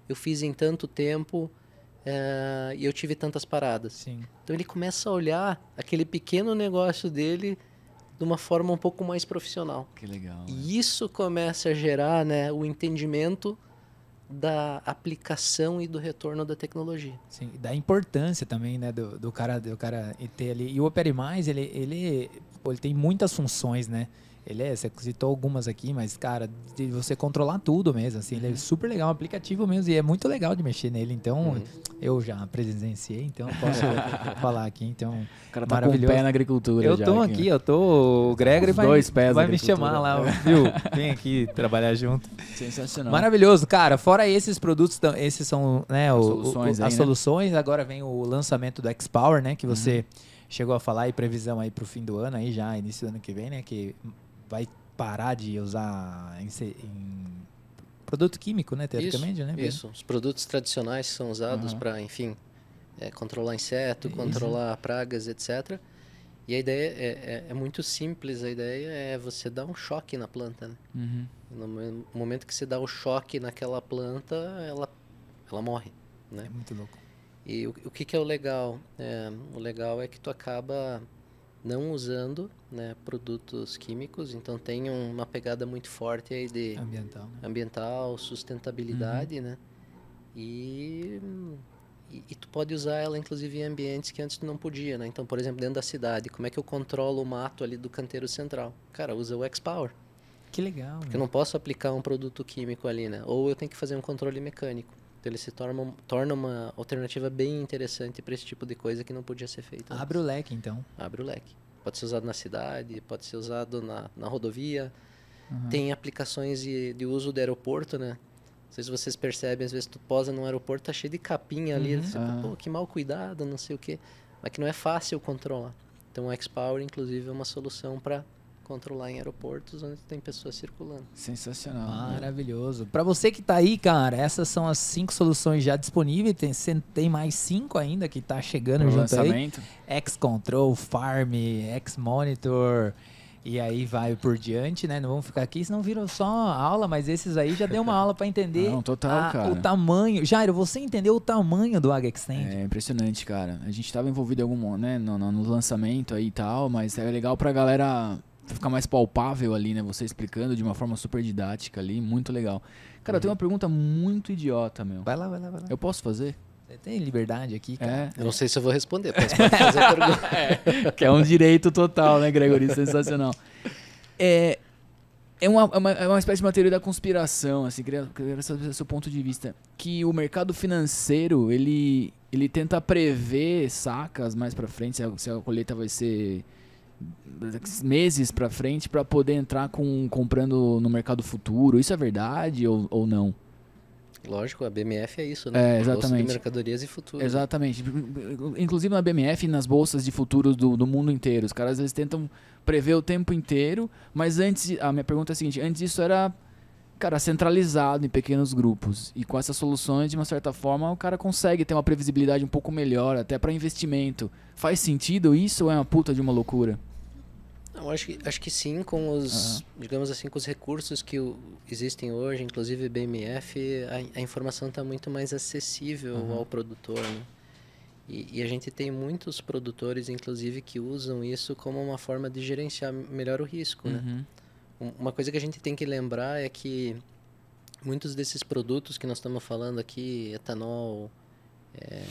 eu fiz em tanto tempo, ah, e eu tive tantas paradas. Sim. Então ele começa a olhar aquele pequeno negócio dele de uma forma um pouco mais profissional. Que legal. E né? isso começa a gerar né, o entendimento da aplicação e do retorno da tecnologia. Sim, da importância também, né, do, do cara, do cara ter ali. E o Opere Mais, ele, ele, ele tem muitas funções, né? Ele é, você citou algumas aqui, mas, cara, de você controlar tudo mesmo, assim, ele é uhum. super legal, um aplicativo mesmo, e é muito legal de mexer nele. Então, uhum. eu já presenciei, então posso falar aqui. Então, o cara tá maravilhoso. com o pé na agricultura. Eu já, tô aqui, né? eu tô. O Gregory vai, dois pés vai me chamar lá, viu? Vem aqui trabalhar junto. Sensacional. Maravilhoso, cara. Fora esses produtos, esses são né, as, o, soluções, o, aí, as né? soluções. Agora vem o lançamento do X-Power, né? Que você. Uhum. chegou a falar e previsão aí para o fim do ano aí já início do ano que vem né que vai parar de usar em, em produto químico, né? Teoricamente, isso, né? Isso. Os produtos tradicionais são usados uhum. para, enfim, é, controlar inseto, isso. controlar pragas, etc. E a ideia é, é, é, muito simples. A ideia é você dar um choque na planta. Né? Uhum. No momento que você dá o choque naquela planta, ela, ela morre. Né? É muito louco. E o, o que, que é o legal? É, o legal é que tu acaba não usando né, produtos químicos, então tem uma pegada muito forte aí de ambiental, né? ambiental sustentabilidade, uhum. né? E, e, e, tu pode usar ela inclusive em ambientes que antes tu não podia, né? Então, por exemplo, dentro da cidade, como é que eu controlo o mato ali do canteiro central? Cara, usa o X-Power. Que legal. Porque né? eu não posso aplicar um produto químico ali, né? Ou eu tenho que fazer um controle mecânico ele se torna, torna uma alternativa bem interessante para esse tipo de coisa que não podia ser feita. Abre antes. o leque, então. Abre o leque. Pode ser usado na cidade, pode ser usado na, na rodovia. Uhum. Tem aplicações de, de uso do aeroporto, né? Não sei se vocês percebem, às vezes tu posa num aeroporto, tá cheio de capinha ali. Uhum. Né? Ah. Pô, que mal cuidado, não sei o quê. Mas que não é fácil controlar. Então o X-Power, inclusive, é uma solução para controlar em aeroportos onde tem pessoas circulando. Sensacional. Né? Maravilhoso. Né? Para você que está aí, cara, essas são as cinco soluções já disponíveis. Tem, tem mais cinco ainda que está chegando Pro junto lançamento. aí. X-Control, Farm, X-Monitor... E aí vai por diante, né? Não vamos ficar aqui, senão viram só aula, mas esses aí já deu uma aula para entender Não, total, a, cara. o tamanho. Jairo, você entendeu o tamanho do Aga Extend? É impressionante, cara. A gente estava envolvido em algum, né, no, no, no, lançamento aí e tal, mas é legal pra galera fica mais palpável ali, né? Você explicando de uma forma super didática ali, muito legal. Cara, uhum. eu tenho uma uhum. pergunta muito idiota, meu. Vai lá, vai lá, vai lá. Eu posso fazer? Tem liberdade aqui, cara. É. Eu não sei se eu vou responder, mas pode fazer a pergunta. é, que é um direito total, né, Gregory? Sensacional. É, é, uma, é, uma, é uma espécie de uma teoria da conspiração, assim, queria, queria saber seu ponto de vista. Que o mercado financeiro, ele, ele tenta prever sacas mais pra frente, se a, se a colheita vai ser meses para frente para poder entrar com comprando no mercado futuro. Isso é verdade ou, ou não? Lógico, a BMF é isso, né? É, exatamente. Bolsa de mercadorias e futuros. Né? Exatamente. Inclusive na BMF e nas bolsas de futuros do, do mundo inteiro. Os caras às vezes tentam prever o tempo inteiro, mas antes. A minha pergunta é a seguinte: antes isso era cara, centralizado em pequenos grupos. E com essas soluções, de uma certa forma, o cara consegue ter uma previsibilidade um pouco melhor, até para investimento. Faz sentido isso ou é uma puta de uma loucura? Não, acho que, acho que sim, com os, uhum. digamos assim, com os recursos que existem hoje, inclusive BMF, a, a informação está muito mais acessível uhum. ao produtor, né? E, e, a gente tem muitos produtores, inclusive, que usam isso como uma forma de gerenciar melhor o risco, né? uhum. né? uma coisa que a gente tem que lembrar é que muitos desses produtos que nós estamos falando aqui, etanol, é,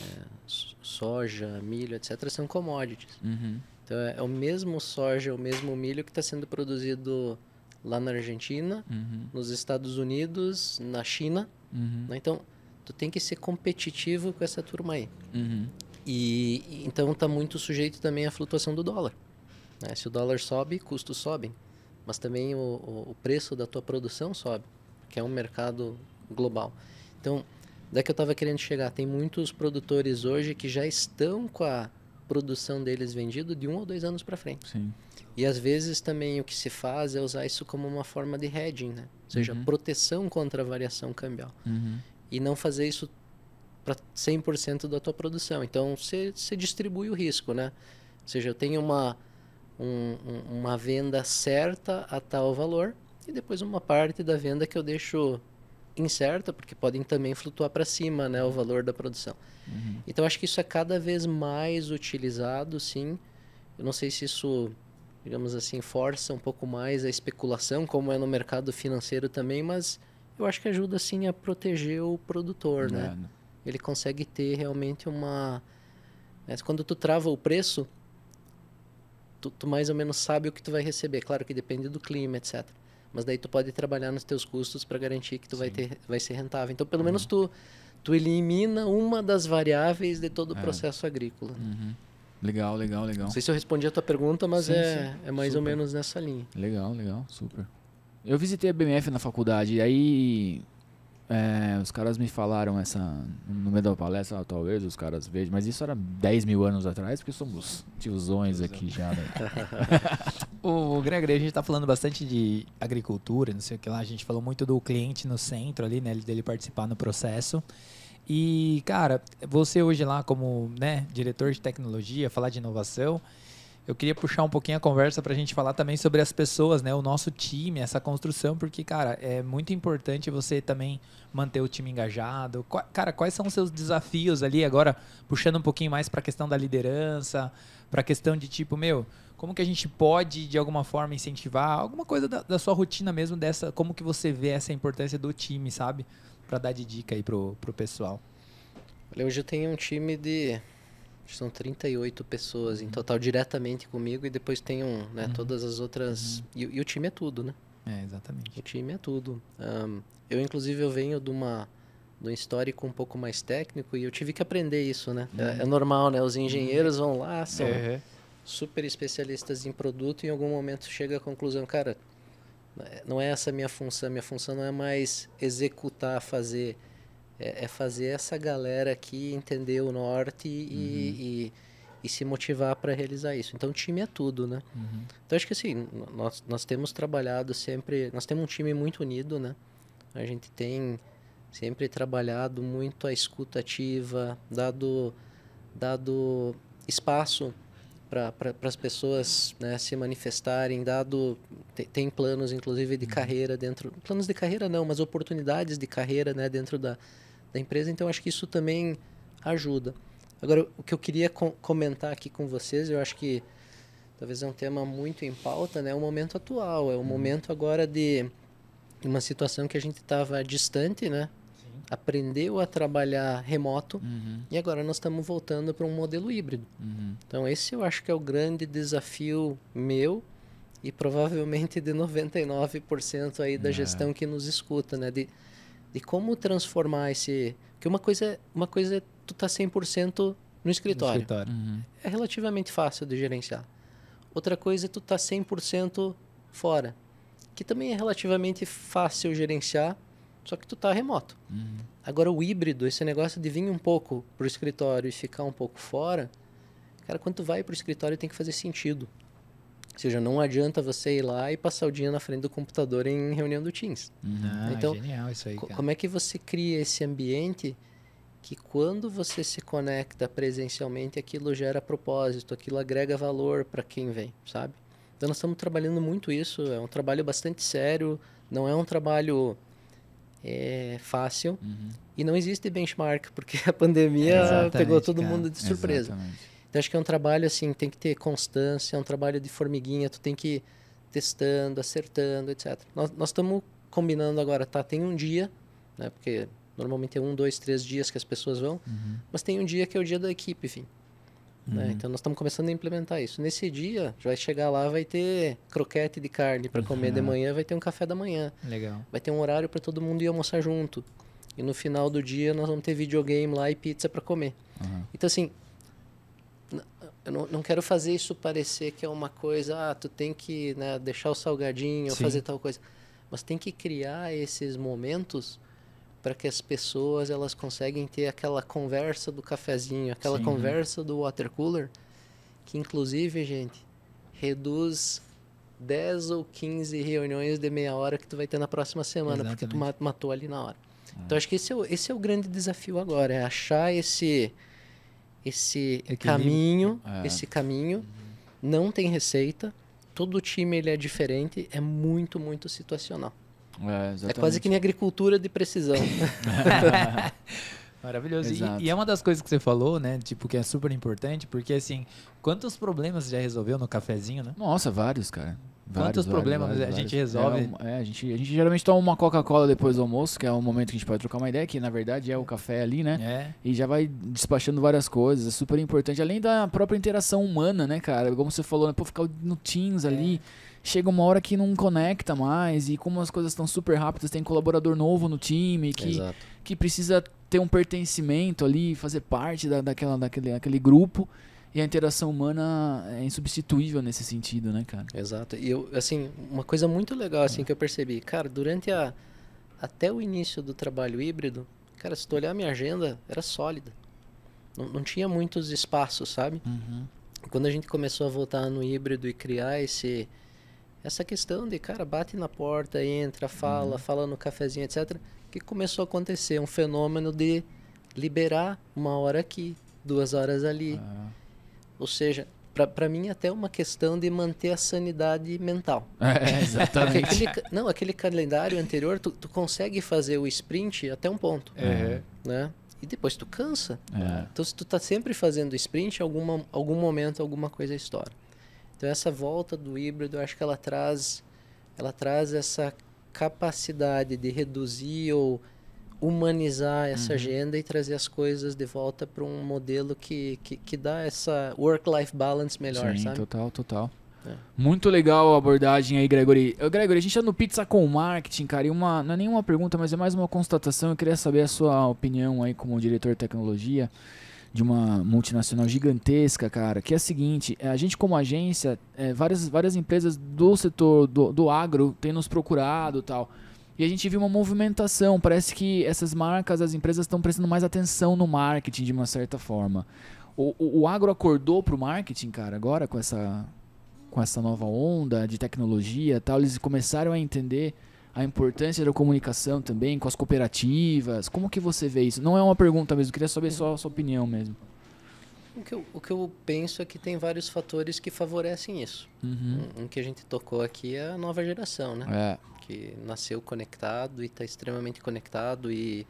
soja, milho, etc., são commodities. Uhum. Então é, é, o mesmo soja, é o mesmo milho que está sendo produzido lá na Argentina, uhum. nos Estados Unidos, na China. Uhum. Né? Então tu tem que ser competitivo com essa turma aí. Uhum. E então está muito sujeito também à flutuação do dólar. Né? Se o dólar sobe, custos sobem mas também o, o preço da tua produção sobe, que é um mercado global. Então, daí que eu estava querendo chegar, tem muitos produtores hoje que já estão com a produção deles vendido de um ou dois anos para frente. Sim. E às vezes também o que se faz é usar isso como uma forma de hedging, né? ou seja, uhum. proteção contra a variação cambial. Uhum. E não fazer isso para 100% da tua produção. Então, você distribui o risco, né? Ou seja, eu tenho uma um, uma venda certa a tal valor e depois uma parte da venda que eu deixo incerta, porque podem também flutuar para cima né, o valor da produção. Uhum. Então, acho que isso é cada vez mais utilizado, sim. Eu não sei se isso, digamos assim, força um pouco mais a especulação, como é no mercado financeiro também, mas eu acho que ajuda, sim, a proteger o produtor, não, né? Não. Ele consegue ter realmente uma... Né, quando tu trava o preço, tu, tu, mais ou menos sabe o que tu vai receber. Claro que depende do clima, etc. Mas daí tu pode trabalhar nos teus custos para garantir que tu Sim. vai, ter, vai ser rentável. Então, pelo uhum. menos tu, tu elimina uma das variáveis de todo o é. processo agrícola. Uhum. Legal, legal, legal. Não sei se eu respondi a tua pergunta, mas sim, é, sim. é mais super. ou menos nessa linha. Legal, legal, super. Eu visitei a BMF na faculdade, e aí é, os caras me falaram essa. No meio da palestra, ah, talvez os caras vejam, mas isso era 10 mil anos atrás, porque somos tiozões aqui já, né? o Gregory, a gente está falando bastante de agricultura, não sei o que lá. A gente falou muito do cliente no centro ali, né? Dele participar no processo. E, cara, você hoje lá como né, diretor de tecnologia, falar de inovação eu queria puxar um pouquinho a conversa para a gente falar também sobre as pessoas, né? O nosso time, essa construção, porque, cara, é muito importante você também manter o time engajado. Qu cara, quais são os seus desafios ali agora, puxando um pouquinho mais para a questão da liderança, para a questão de tipo, meu, como que a gente pode, de alguma forma, incentivar alguma coisa da, da sua rotina mesmo, dessa, como que você vê essa importância do time, sabe? Para dar de dica aí pro, pro pessoal. Olha, hoje eu tenho um time de são 38 pessoas em total diretamente comigo e depois tem um, né, uhum. todas as outras... Uhum. E, e, o time é tudo, né? É, exatamente. O time é tudo. Um, eu, inclusive, eu venho de uma do histórico um pouco mais técnico e eu tive que aprender isso, né? É, uhum. é, normal, né? Os engenheiros uhum. vão lá, são uhum. super especialistas em produto e em algum momento chega à conclusão, cara, não é essa a minha função, minha função não é mais executar, fazer é, é fazer essa galera aqui entender o norte e, uhum. e, e se motivar para realizar isso. Então, time é tudo, né? Uhum. Então, acho que assim, nós, nós temos trabalhado sempre... Nós temos um time muito unido, né? A gente tem sempre trabalhado muito a escuta ativa, dado, dado espaço para pra, as pessoas né, se manifestarem, dado tem, tem, planos inclusive de uhum. carreira dentro, planos de carreira não, mas oportunidades de carreira né, dentro da, da empresa, então acho que isso também ajuda. Agora, o que eu queria com comentar aqui com vocês, eu acho que talvez é um tema muito em pauta, né? É o momento atual, é o uhum. momento agora de uma situação que a gente estava distante, né? Sim. Aprendeu a trabalhar remoto uhum. e agora nós estamos voltando para um modelo híbrido. Uhum. Então, esse eu acho que é o grande desafio meu e provavelmente de 99% aí da é. gestão que nos escuta, né? De e como transformar esse... Porque uma coisa, uma coisa é tu tá 100% no escritório. No escritório. Uhum. É relativamente fácil de gerenciar. Outra coisa é tu tá 100% fora, que também é relativamente fácil gerenciar, só que tu tá remoto. Uhum. Agora o híbrido, esse negócio de vir um pouco pro escritório e ficar um pouco fora, cara, quando tu vai pro escritório tem que fazer sentido. Ou seja, não adianta você ir lá e passar o dia na frente do computador em reunião do Teams. Ah, então, genial isso aí. Cara. Como é que você cria esse ambiente que quando você se conecta presencialmente, aquilo gera propósito, aquilo agrega valor para quem vem, sabe? Então nós estamos trabalhando muito isso, é um trabalho bastante sério, não é um trabalho é, fácil uhum. e não existe benchmark, porque a pandemia pegou todo cara. mundo de surpresa. Exatamente. Então acho que é um trabalho assim, tem que ter constância, é um trabalho de formiguinha, tu tem que ir testando, acertando, etc. Nós estamos combinando agora, tá? Tem um dia, né? Porque normalmente é um, dois, três dias que as pessoas vão, uhum. mas tem um dia que é o dia da equipe, enfim. Né. Uhum. Né? Então nós estamos começando a implementar isso. Nesse dia, vai chegar lá, vai ter croquete de carne para comer uhum. de manhã, vai ter um café da manhã. Legal. Vai ter um horário para todo mundo ir almoçar junto. E no final do dia nós vamos ter videogame lá e pizza para comer. Uhum. Então assim, eu não, não, quero fazer isso parecer que é uma coisa, ah, tu tem que né, deixar o salgadinho, Sim. fazer tal coisa. Mas tem que criar esses momentos para que as pessoas elas conseguem ter aquela conversa do cafezinho, aquela Sim. conversa do water cooler, que inclusive, gente, reduz 10 ou 15 reuniões de meia hora que tu vai ter na próxima semana, Exatamente. porque tu matou ali na hora. Ah. Então é. acho que esse é, o, esse é o grande desafio agora, é achar esse esse Equilíbrio. caminho, é. esse caminho. Não tem receita. Todo time ele é diferente, é muito, muito situacional. É, é quase que nem agricultura de precisão. Maravilhoso. E, e, é uma das coisas que você falou, né? Tipo, que é super importante, porque assim, quantos problemas já resolveu no cafezinho, né? Nossa, vários, cara. Vários, Quantos problemas vários, a gente resolve? É, é, a, gente, a gente geralmente toma uma Coca-Cola depois do almoço, que é o momento que a gente pode trocar uma ideia, que na verdade é o café ali, né? É. E já vai despachando várias coisas, é super importante. Além da própria interação humana, né, cara? Como você falou, né? Pô, ficar no Teams é. ali, chega uma hora que não conecta mais, e como as coisas estão super rápidas, tem colaborador novo no time que, que precisa ter um pertencimento ali, fazer parte da, daquela, daquele, daquele grupo. E a interação humana é insubstituível nesse sentido, né, cara? Exato. E eu, assim, uma coisa muito legal assim é. que eu percebi, cara, durante a até o início do trabalho híbrido, cara, se tu olhar a minha agenda, era sólida. Não, não tinha muitos espaços, sabe? Uhum. Quando a gente começou a voltar no híbrido e criar esse essa questão de, cara, bate na porta, entra, fala, uhum. fala no cafezinho, etc. Que começou a acontecer um fenômeno de liberar uma hora aqui, duas horas ali. Ah. Ou seja, para mim é até uma questão de manter a sanidade mental. É, exatamente. Aquele, não, aquele calendário anterior, tu, tu, consegue fazer o sprint até um ponto. É. Né? E depois tu cansa. É. Então, se tu tá sempre fazendo sprint, alguma, algum momento alguma coisa estoura. É então, essa volta do híbrido, eu acho que ela traz, ela traz essa capacidade de reduzir ou humanizar essa uhum. agenda e trazer as coisas de volta para um modelo que, que, que dá essa work-life balance melhor, Sim, sabe? total, total. É. Muito legal a abordagem aí, Gregory. Gregory, a gente tá no Pizza com Marketing, cara, e uma, não é nenhuma pergunta, mas é mais uma constatação. Eu queria saber a sua opinião aí como diretor de tecnologia de uma multinacional gigantesca, cara, que é a seguinte, é, a gente como agência, é, várias, várias empresas do setor do, do agro têm nos procurado tal. E a gente viu uma movimentação. Parece que essas marcas, as empresas estão prestando mais atenção no marketing de uma certa forma. O, o, o agro acordou para o marketing, cara, agora com essa, com essa nova onda de tecnologia tal. Eles começaram a entender a importância da comunicação também com as cooperativas. Como que você vê isso? Não é uma pergunta mesmo, queria saber só a sua opinião mesmo. O que, eu, o que eu penso é que tem vários fatores que favorecem isso. Uhum. Um, um que a gente tocou aqui é a nova geração, né? É que nasceu conectado e está extremamente conectado e,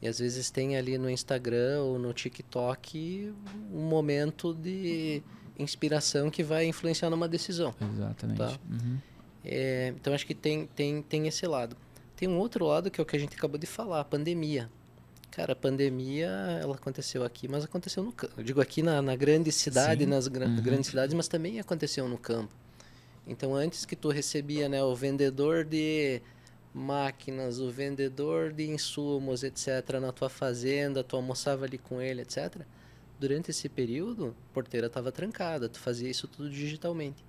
e às vezes tem ali no Instagram ou no TikTok um momento de inspiração que vai influenciar numa decisão. Tá? Exatamente. Tá? Uhum. É, então acho que tem, tem, tem esse lado. Tem um outro lado que é o que a gente acabou de falar, a pandemia. Cara, a pandemia, ela aconteceu aqui, mas aconteceu no campo. Eu digo aqui na, na grande cidade, Sim. nas uhum. grandes cidades, mas também aconteceu no campo. Então, antes que tu recebia né, o vendedor de máquinas, o vendedor de insumos, etc., na tua fazenda, tu almoçava ali com ele, etc., durante esse período, a porteira estava trancada, tu fazia isso tudo digitalmente.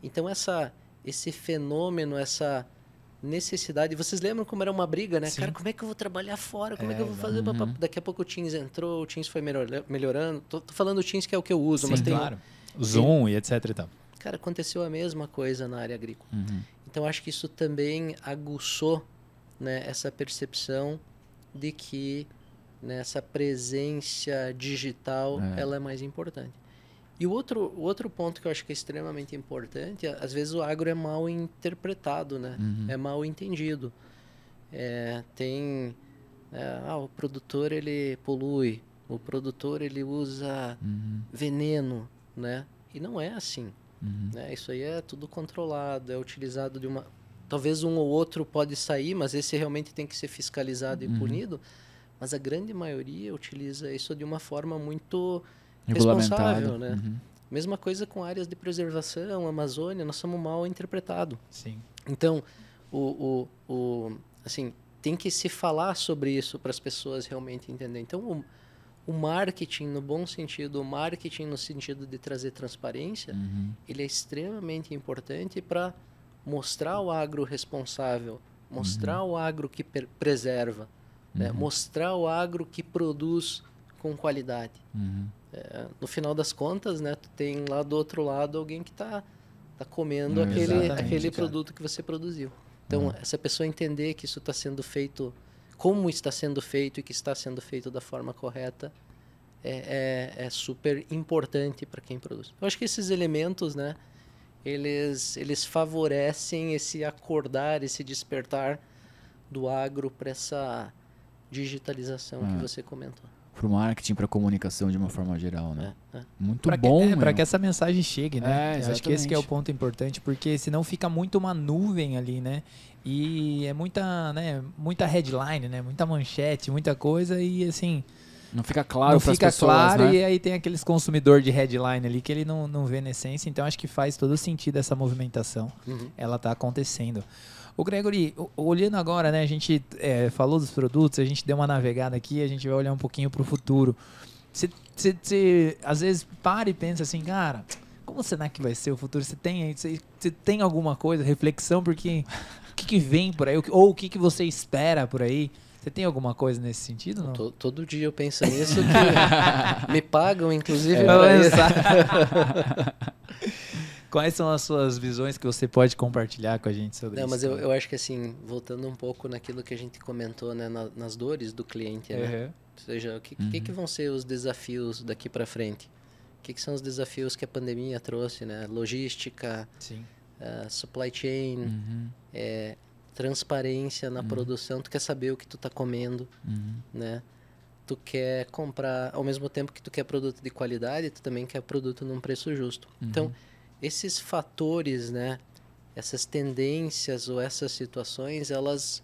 Então, essa, esse fenômeno, essa necessidade. Vocês lembram como era uma briga, né? Sim. Cara, como é que eu vou trabalhar fora? Como é, é que eu é, vou fazer? Uhum. Daqui a pouco o Teams entrou, o Teams foi melhorando. Tô, tô falando do Teams que é o que eu uso, Sim, mas tem. Claro. Zoom e, e etc e tal. Cara, aconteceu a mesma coisa na área agrícola. Uhum. Então, acho que isso também aguçou né, essa percepção de que né, essa presença digital é. ela é mais importante. E o outro, o outro ponto que eu acho que é extremamente importante, é, às vezes o agro é mal interpretado, né? Uhum. É mal entendido. É, tem... É, ah, o produtor, ele polui. O produtor, ele usa uhum. veneno, né? E não é assim. Uhum. Né? Isso aí é tudo controlado, é utilizado de uma. Talvez um ou outro pode sair, mas esse realmente tem que ser fiscalizado e uhum. punido. Mas a grande maioria utiliza isso de uma forma muito responsável, né? Uhum. Mesma coisa com áreas de preservação, Amazônia, nós somos mal interpretados. Sim. Então, o, o, o, assim, tem que se falar sobre isso para as pessoas realmente entenderem. Então, o, o marketing, no bom sentido, o marketing no sentido de trazer transparência, uhum. ele é extremamente importante para mostrar o agro responsável, mostrar uhum. o agro que preserva, né? uhum. né? mostrar o agro que produz com qualidade. Uhum. É, no final das contas, né, tu tem lá do outro lado alguém que está tá comendo hum, aquele, aquele cara. produto que você produziu. Então, uhum. essa pessoa entender que isso está sendo feito como está sendo feito e que está sendo feito da forma correta é, é, é super importante para quem produz. Eu acho que esses elementos, né, eles, eles favorecem esse acordar, esse despertar do agro para essa digitalização ah. que hum. você comentou para o marketing, para a comunicação de uma forma geral, né? É, é. Muito pra bom. É, para que essa mensagem chegue, né? É, acho que esse que é o ponto importante, porque senão fica muito uma nuvem ali, né? E é muita, né, muita headline, né? Muita manchete, muita coisa e assim. Não fica claro Não fica pessoas, claro né? e aí tem aqueles consumidor de headline ali que ele não, não vê na essência. Então acho que faz todo sentido essa movimentação. Uhum. Ela tá acontecendo. O Gregory, olhando agora, né? A gente é, falou dos produtos, a gente deu uma navegada aqui, a gente vai olhar um pouquinho para o futuro. Você às vezes para e pensa assim, cara, como será que vai ser o futuro? Você tem aí, você tem alguma coisa, reflexão, porque que, que vem por aí? Ou o que, que você espera por aí? Você tem alguma coisa nesse sentido? Não? Todo, todo dia eu penso nisso, que me pagam, inclusive, é, pra é, isso. Quais são as suas visões que você pode compartilhar com a gente sobre Não, isso? Mas eu, eu acho que, assim, voltando um pouco naquilo que a gente comentou, né, na, nas dores do cliente, né? Uhum. Ou seja, o que, uhum. que, que, vão ser os desafios daqui para frente? O que, que são os desafios que a pandemia trouxe, né? Logística, Sim ah, supply chain, uhum. é, transparência na uhum. produção. Tu quer saber o que tu está comendo, uhum. né? Tu quer comprar, ao mesmo tempo que tu quer produto de qualidade, tu também quer produto num preço justo. Uhum. Então, esses fatores, né? Essas tendências ou essas situações, elas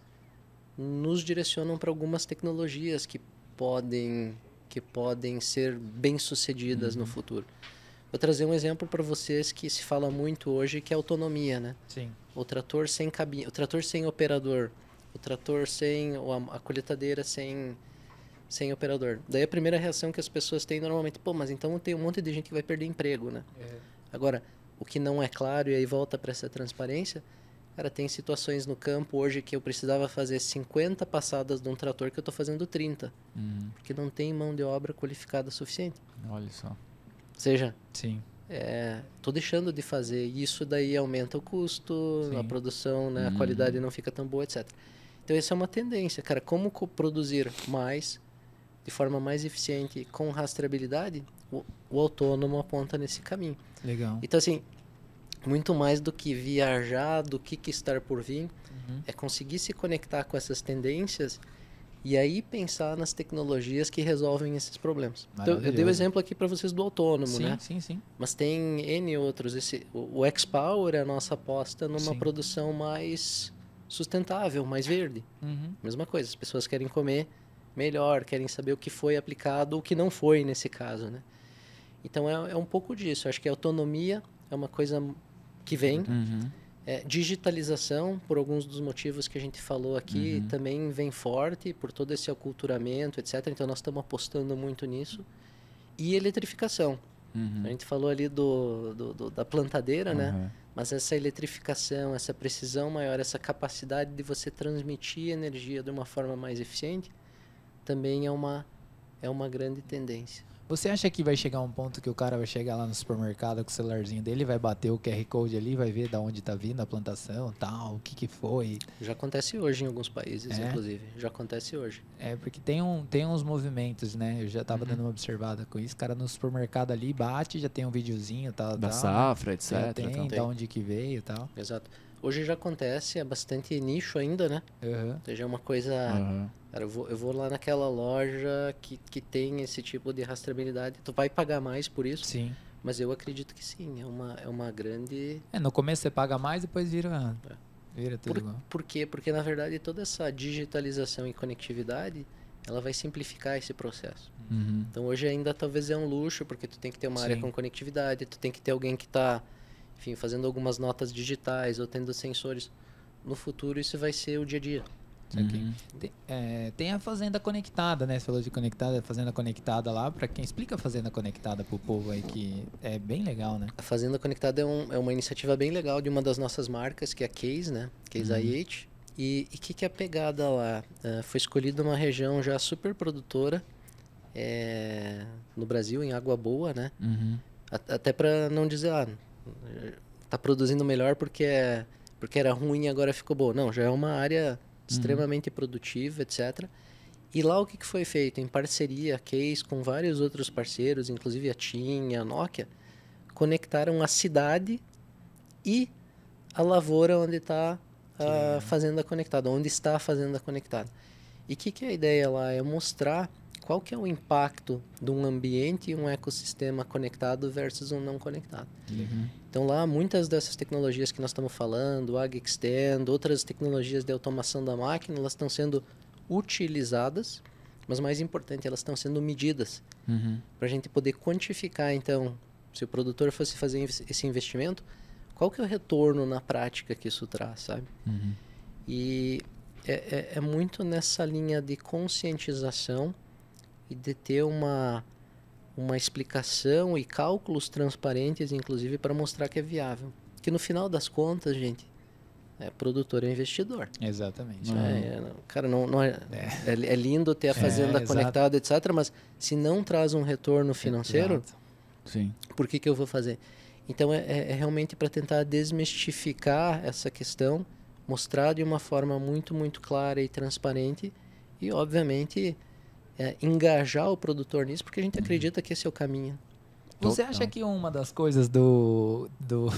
nos direcionam para algumas tecnologias que podem que podem ser bem sucedidas no uhum. futuro. Vou trazer um exemplo para vocês que se fala muito hoje, que é autonomia, né? Sim. O trator sem cabine, o trator sem operador, o trator sem a, a colheitadeira sem sem operador. Daí a primeira reação que as pessoas têm normalmente, pô, mas então tem um monte de gente que vai perder emprego, né? É. Agora, o que não é claro e aí volta para essa transparência, cara, tem situações no campo hoje que eu precisava fazer 50 passadas de um trator que eu estou fazendo 30, uhum. porque não tem mão de obra qualificada suficiente. Olha só seja, Sim. É, tô deixando de fazer. Isso daí aumenta o custo, Sim. a produção, né? a uhum. qualidade não fica tão boa, etc. Então, essa é uma tendência, cara. Como produzir mais, de forma mais eficiente, com rastreabilidade, o, o autônomo aponta nesse caminho. Legal. Então, assim, muito mais do que viajar, do que, que estar por vir, uhum. é conseguir se conectar com essas tendências e aí pensar nas tecnologias que resolvem esses problemas. Então, eu dei o um exemplo aqui para vocês do autônomo, sim, né? Sim, sim, Mas tem N outros. Esse, o X-Power é a nossa aposta numa sim. produção mais sustentável, mais verde. Uhum. Mesma coisa, as pessoas querem comer melhor, querem saber o que foi aplicado, o que não foi nesse caso, né? Então, é, é um pouco disso. Eu acho que a autonomia é uma coisa que vem... Uhum é, digitalização, por alguns dos motivos que a gente falou aqui, uhum. também vem forte por todo esse aculturamento, etc. Então nós estamos apostando muito nisso. E eletrificação. Uhum. A gente falou ali do, do, do da plantadeira, né? uhum. né? Mas essa eletrificação, essa precisão maior, essa capacidade de você transmitir energia de uma forma mais eficiente, também é uma, é uma grande tendência. Você acha que vai chegar um ponto que o cara vai chegar lá no supermercado com o celularzinho dele, vai bater o QR Code ali, vai ver da onde tá vindo a plantação, tal, o que que foi? Já acontece hoje em alguns países, é? inclusive. Já acontece hoje. É, porque tem, um, tem uns movimentos, né? Eu já tava uhum. dando uma observada com isso. O cara no supermercado ali bate, já tem um videozinho, tal, Da tal, safra, etc. Tem, tem, da onde que veio, tal. Exato. Hoje já acontece, é bastante nicho ainda, né? Uhum. Ou seja, é uma coisa. Uhum. Cara, eu vou, eu vou lá naquela loja que, que tem esse tipo de rastreabilidade. Tu vai pagar mais por isso? Sim. Mas eu acredito que sim. É uma, é uma grande. É, no começo você paga mais, depois vira. É. Vira tudo por, igual. Por quê? Porque na verdade toda essa digitalização e conectividade ela vai simplificar esse processo. Uhum. Então hoje ainda talvez é um luxo, porque tu tem que ter uma sim. área com conectividade, tu tem que ter alguém que está enfim, fazendo algumas notas digitais ou tendo sensores. No futuro, isso vai ser o dia a dia. Uhum. Tem, é, tem, a Fazenda Conectada, né? Você falou de conectada, Fazenda Conectada lá. Para quem explica a Fazenda Conectada para o povo aí, que é bem legal, né? A Fazenda Conectada é, um, é, uma iniciativa bem legal de uma das nossas marcas, que é a Case, né? Case uhum. IH. E o que, que é a pegada lá? Uh, foi escolhida uma região já super produtora é, no Brasil, em Água Boa, né? Uhum. A, até para não dizer, ah, tá produzindo melhor porque, é, porque era ruim e agora ficou bom. Não, já é uma área extremamente produtiva, etc. E lá o que, que foi feito? Em parceria, Case, com vários outros parceiros, inclusive a TIM, a Nokia, conectaram a cidade e a lavoura onde está a fazenda conectada, onde está a fazenda conectada. E o que, que é a ideia lá? É mostrar qual que é o impacto de um ambiente e um ecossistema conectado versus um não conectado. Uhum. Então lá muitas dessas tecnologias que nós estamos falando, Ag Extend, outras tecnologias de automação da máquina, elas estão sendo utilizadas, mas mais importante, elas estão sendo medidas uhum. para a gente poder quantificar. Então, se o produtor fosse fazer esse investimento, qual que é o retorno na prática que isso traz, sabe? Uhum. E é, é, é, muito nessa linha de conscientização e de ter uma, uma explicação e cálculos transparentes, inclusive, para mostrar que é viável. Que no final das contas, gente, é produtor e é investidor. Exatamente. É, é cara, não, não é, é. é, é lindo ter a fazenda conectada, etc. Mas se não traz um retorno financeiro, Sim. por que, que eu vou fazer? Então, é realmente para tentar desmistificar essa questão, mostrar de uma forma muito, muito clara e transparente e, obviamente, é, engajar o produtor nisso, porque a gente uhum. acredita que esse é o caminho. Você acha que uma das coisas do, do,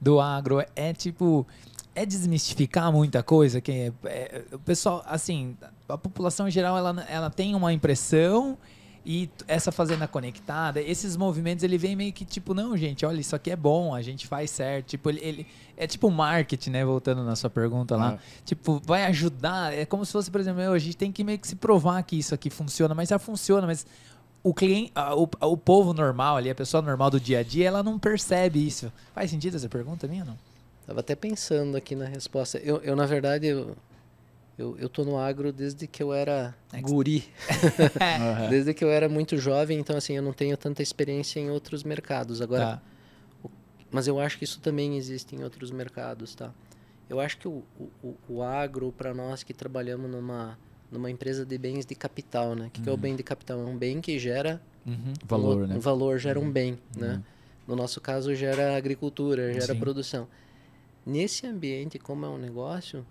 do agro é tipo. É desmistificar muita coisa? Que é, é, o pessoal, assim, a população em geral, ela, ela tem uma impressão e essa fazenda conectada, esses movimentos, ele vem meio que tipo, não, gente, olha, isso aqui é bom, a gente faz certo. Tipo, ele, ele é tipo marketing, né? Voltando na sua pergunta lá. É. Tipo, vai ajudar. É como se fosse, por exemplo, a gente tem que meio que se provar que isso aqui funciona, mas já funciona, mas o cliente, o, o povo normal ali, a pessoa normal do dia a dia, ela não percebe isso. Faz sentido essa pergunta minha, não? Tava até pensando aqui na resposta. Eu, eu na verdade, eu, eu, eu tô no agro desde que eu era guri, desde que eu era muito jovem, então assim, eu não tenho tanta experiência em outros mercados. Agora, tá. o, mas eu acho que isso também existe em outros mercados, tá? Eu acho que o, o, o agro, para nós que trabalhamos numa, numa empresa de bens de capital, né? O que, uhum. que é o uhum. bem de capital? É um bem que gera uhum. valor, um, né? Um valor, gera um uhum. bem, né? Uhum. No nosso caso, gera agricultura, gera Sim. produção. Nesse ambiente, como é um negócio,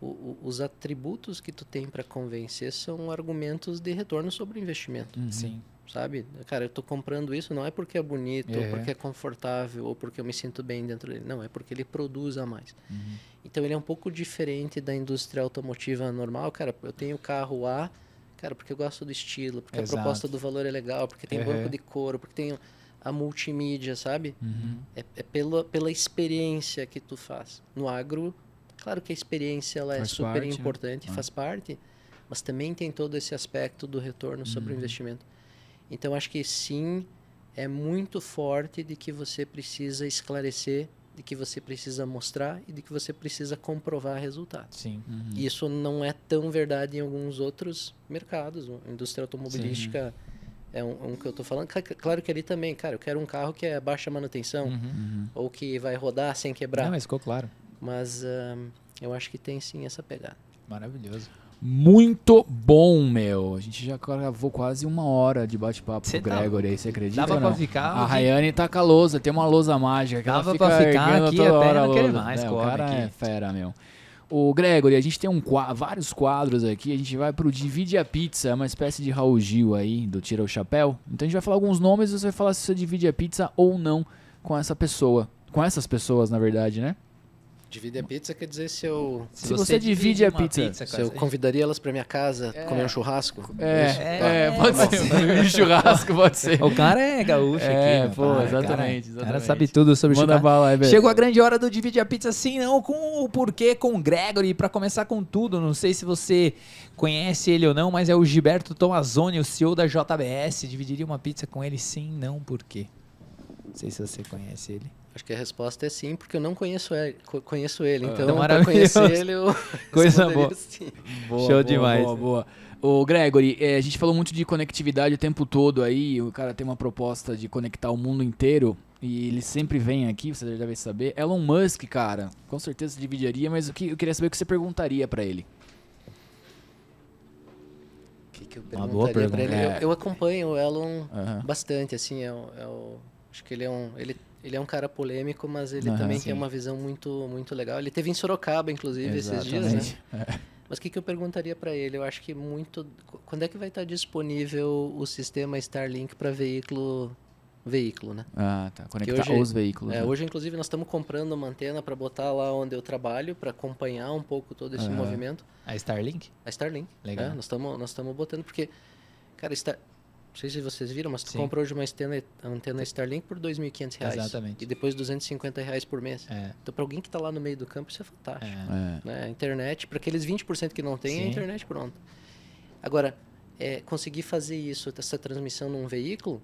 o, o, os atributos que tu tem para convencer são argumentos de retorno sobre o investimento. Uhum. Sim. Sabe? Cara, eu estou comprando isso não é porque é bonito, é. ou porque é confortável, ou porque eu me sinto bem dentro dele. Não, é porque ele produz a mais. Uhum. Então, ele é um pouco diferente da indústria automotiva normal. Cara, eu tenho carro A, cara, porque eu gosto do estilo, porque Exato. a proposta do valor é legal, porque tem banco uhum. de couro, porque tem a multimídia, sabe? Uhum. É, é pela, pela experiência que tu faz. No agro, Claro que a experiência ela é faz é super parte, né? importante, né? faz parte, mas também tem todo esse aspecto do retorno sobre uhum. o investimento. Então, acho que sim, é muito forte de que você precisa esclarecer, de que você precisa mostrar e de que você precisa comprovar resultados. Sim. Uhum. Isso não é tão verdade em alguns outros mercados. A indústria automobilística sim. é um, um, que eu estou falando. Claro que ali também, cara, eu quero um carro que é baixa manutenção uhum. uhum. ou que vai rodar sem quebrar. Não, mas ficou claro. Mas uh, eu acho que tem sim essa pegada. Maravilhoso. Muito bom, meu. A gente já gravou quase uma hora de bate-papo com o tá Gregory aí, você acredita? Dava pra ficar. A Rayane tá com a lousa, tem uma lousa mágica. Que dava ela fica pra ficar aqui toda a hora, não quer mais, é, O cara aqui. é fera, meu. O Gregory, a gente tem um, vários quadros aqui. A gente vai pro Divide a Pizza, uma espécie de Raul Gil aí, do Tira o Chapéu. Então a gente vai falar alguns nomes e você vai falar se você divide a pizza ou não com essa pessoa. Com essas pessoas, na verdade, né? Divide a pizza quer dizer se eu. Se, se você, você, divide, divide a pizza. pizza se eu convidaria elas para minha casa é. comer um churrasco. É, é, tá. é pode ser. um churrasco pode ser. O cara é gaúcho é, aqui. É, pô, pai, exatamente. O cara sabe tudo sobre Manda churrasco. Bala, Chegou a grande hora do Divide a Pizza, sim, não, com o porquê, com o Gregory. Para começar com tudo, não sei se você conhece ele ou não, mas é o Gilberto Tomazoni, o CEO da JBS. Dividiria uma pizza com ele, sim, não, por quê? Não sei se você conhece ele. Acho que a resposta é sim, porque eu não conheço ele. Conheço ele ah, então, então é para conhecer ele, eu Coisa boa. sim. Boa, Show boa, demais. Boa, boa. Ô Gregory, é, a gente falou muito de conectividade o tempo todo aí. O cara tem uma proposta de conectar o mundo inteiro. E ele sempre vem aqui, você já deve saber. Elon Musk, cara, com certeza dividiria, mas o que, eu queria saber o que você perguntaria para ele. O que, que eu perguntaria uma boa pergunta. pra ele? É. Eu, eu, acompanho o Elon uhum. bastante, assim. É é acho que ele é um. Ele ele é um cara polêmico, mas ele uhum, também sim. tem uma visão muito, muito legal. Ele teve em Sorocaba, inclusive, Exatamente. esses dias, né? É. Mas o que, que eu perguntaria para ele? Eu acho que muito. Quando é que vai estar disponível o sistema Starlink para veículo veículo, né? Ah, tá. Conectar hoje, os veículos. É, né? Hoje, inclusive, nós estamos comprando uma antena para botar lá onde eu trabalho, para acompanhar um pouco todo esse uhum. movimento. A Starlink? A Starlink. Legal. É, nós estamos nós botando, porque, cara, Starlink. Não sei se vocês viram, mas tu Sim. compra hoje uma antena, antena Starlink por R$ 2.500. Exatamente. E depois R$ 250 reais por mês. É. Então, para alguém que está lá no meio do campo, isso é fantástico. É. Né? A internet, para aqueles 20% que não tem, Sim. a internet pronta. Agora, é, conseguir fazer isso, essa transmissão num veículo,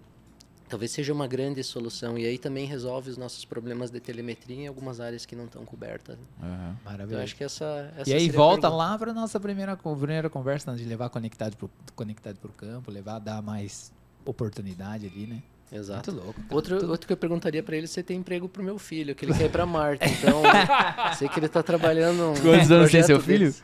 talvez seja uma grande solução. E aí também resolve os nossos problemas de telemetria em algumas áreas que não estão cobertas. Uhum. Maravilha. Então, acho que essa, essa E aí volta lá para nossa primeira, primeira conversa, de levar conectado para conectado o campo, levar, dar mais oportunidade ali, né? Exato. Muito louco. Tá outro, outro que eu perguntaria para ele se tem emprego pro meu filho, que ele quer ir pra Marte. Então, sei que ele tá trabalhando. Quantos anos tem seu filho? Desse.